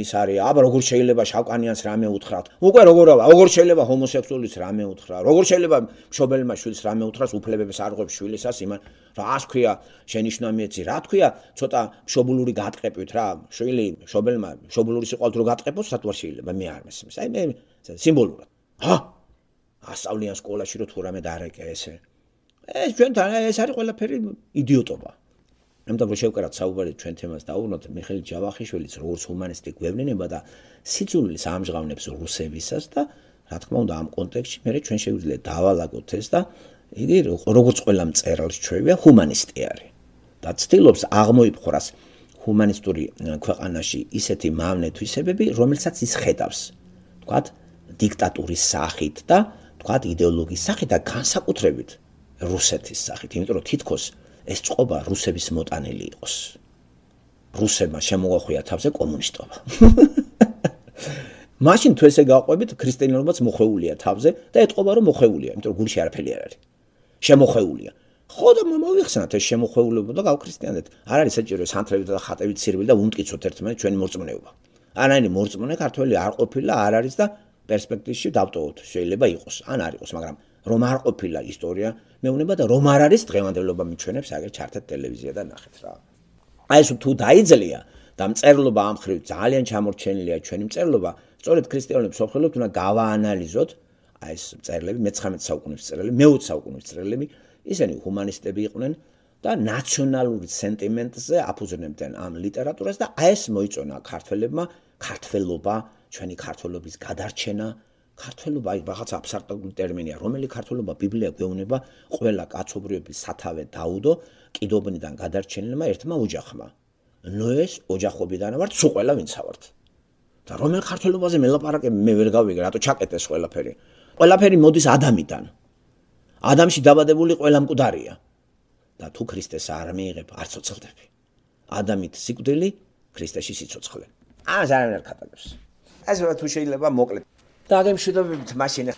ის არის აბა როგორ შეიძლება შავკანიანს რამე უთხრათ უკვე როგორ აბა როგორ შეიძლება ჰომოსექსუალის რამე უთხრა როგორ შეიძლება მშობელმა შვილს რამე უთხრას უფლებების არ ღებს შვილისას იმან რას ქვია შენიშნამიეცი რა ქვია ცოტა მშობლური გატყეპვით რა შვილი მშობელმა მშობლური სიყვალთ რო გატყეფოს სად არ შეიძლება მე არ მესმის აი მე სიმბოლურად ჰა ასწავლიან სკოლაში რო თუ რამე დარეკე ესე ეს ჩვენთან ეს არის ყველაფერი იდიოტობაა ამიტომ რომ შევკრათ საუბარი ჩვენ თემას დაუბრუნოთ მიხეილ ჯავახიშვილის როგორც ჰუმანისტი გვევლინება და სიძულის ამჟღავნებს რუსებისას და რა თქმა უნდა ამ კონტექსტში მე ჩვენ შეგვიძლია დავალაგოთ ეს და იგი როგორც ყველა მწერალს ჩვევია ჰუმანისტი არის და ცდილობს აღმოიფხვრას ჰუმანი スト ური ქვეყანაში ისეთი მავნეთვისებები, რომელსაც ის ხედავს, თქვათ, დიქტატურის სახით და თქვათ, იდეოლოგიის სახით და განსაკუთრებით რუსეთის სახით, იმიტომ რომ თითქოს ეს წყობა რუსების მოტანილი იყოს. რუსებმა შემოგახვია თავზე კომუნისტობა. მაშინ თუ ესე გაყვებით, ქრისტიანობაც მოხეულია თავზე და ეტყობა რომ მოხეულია, იმიტომ რომ გულში არაფერი არ არის. შემოხეულია. ხო და მომიხსენათ ეს შემოხეულობა და გავქრისტიანდეთ. არ არის საჭირო სანთრებით და ხატებით სირბილი და უმტკიცოთ ერთმანეთ ჩვენი მოწმენეობა. არანაირი მოწმენე ქართველი არ ყოფილა, არ არის და პერსპექტივაში დავტოვოთ, შეიძლება იყოს, ან არ იყოს, მაგრამ რომ არ ყოფილა ისტორია მეუბნება და რომ არ არის დღევანდელობა მიჩვენებს აგერ ჩართეთ ტელევიზია და ნახეთ რა. აი ეს თუ დაიძლია და მწერლობა ამ ხრივ ძალიან ჩამორჩენილია ჩვენი მწერლობა, სწორედ ქრისტიანებს ხოლმე უნდა გავაანალიზოთ აი ეს წერილები, მე-19 საუკუნის წერილები, მე-20 საუკუნის წერილები, ისინი ჰუმანისტები იყვნენ და ნაციონალური სენტიმენტზე აფუძნებდნენ ამ ლიტერატურას და აი ეს მოიწონა ქართველებმა, ქართველობა, ჩვენი ქართველობის გადარჩენა ქართველობა აი რაღაც აბსარტული ტერმინია, რომელიც ქართველობა ბიბლია გვეუბნება, ყველა კაცობრიობის სათავე დაუდო კიდობნიდან გადარჩენილმა ერთმა ოჯახმა. ნოეს ოჯახობიდან ვარ, სულ ყველა ვინც ვართ. და რომელიც ქართველობაზე მელაპარაკები მე ვერ გავიგე, რატო ჩაკეტეს ყველაფერი? ყველაფერი მოდის ადამიდან. ადამიანში დაბადებული ყველა მკვდარია. და თუ ქრისტეს არ მიიღებ, არ ცოცხლდები. ადამიანი სიკვდილი, ქრისტეში სიცოცხლე. ა ზარენერ ქატაგებს. ასე რომ თუ შეიძლება მოკლედ დაგემშვიდობებით მაშინ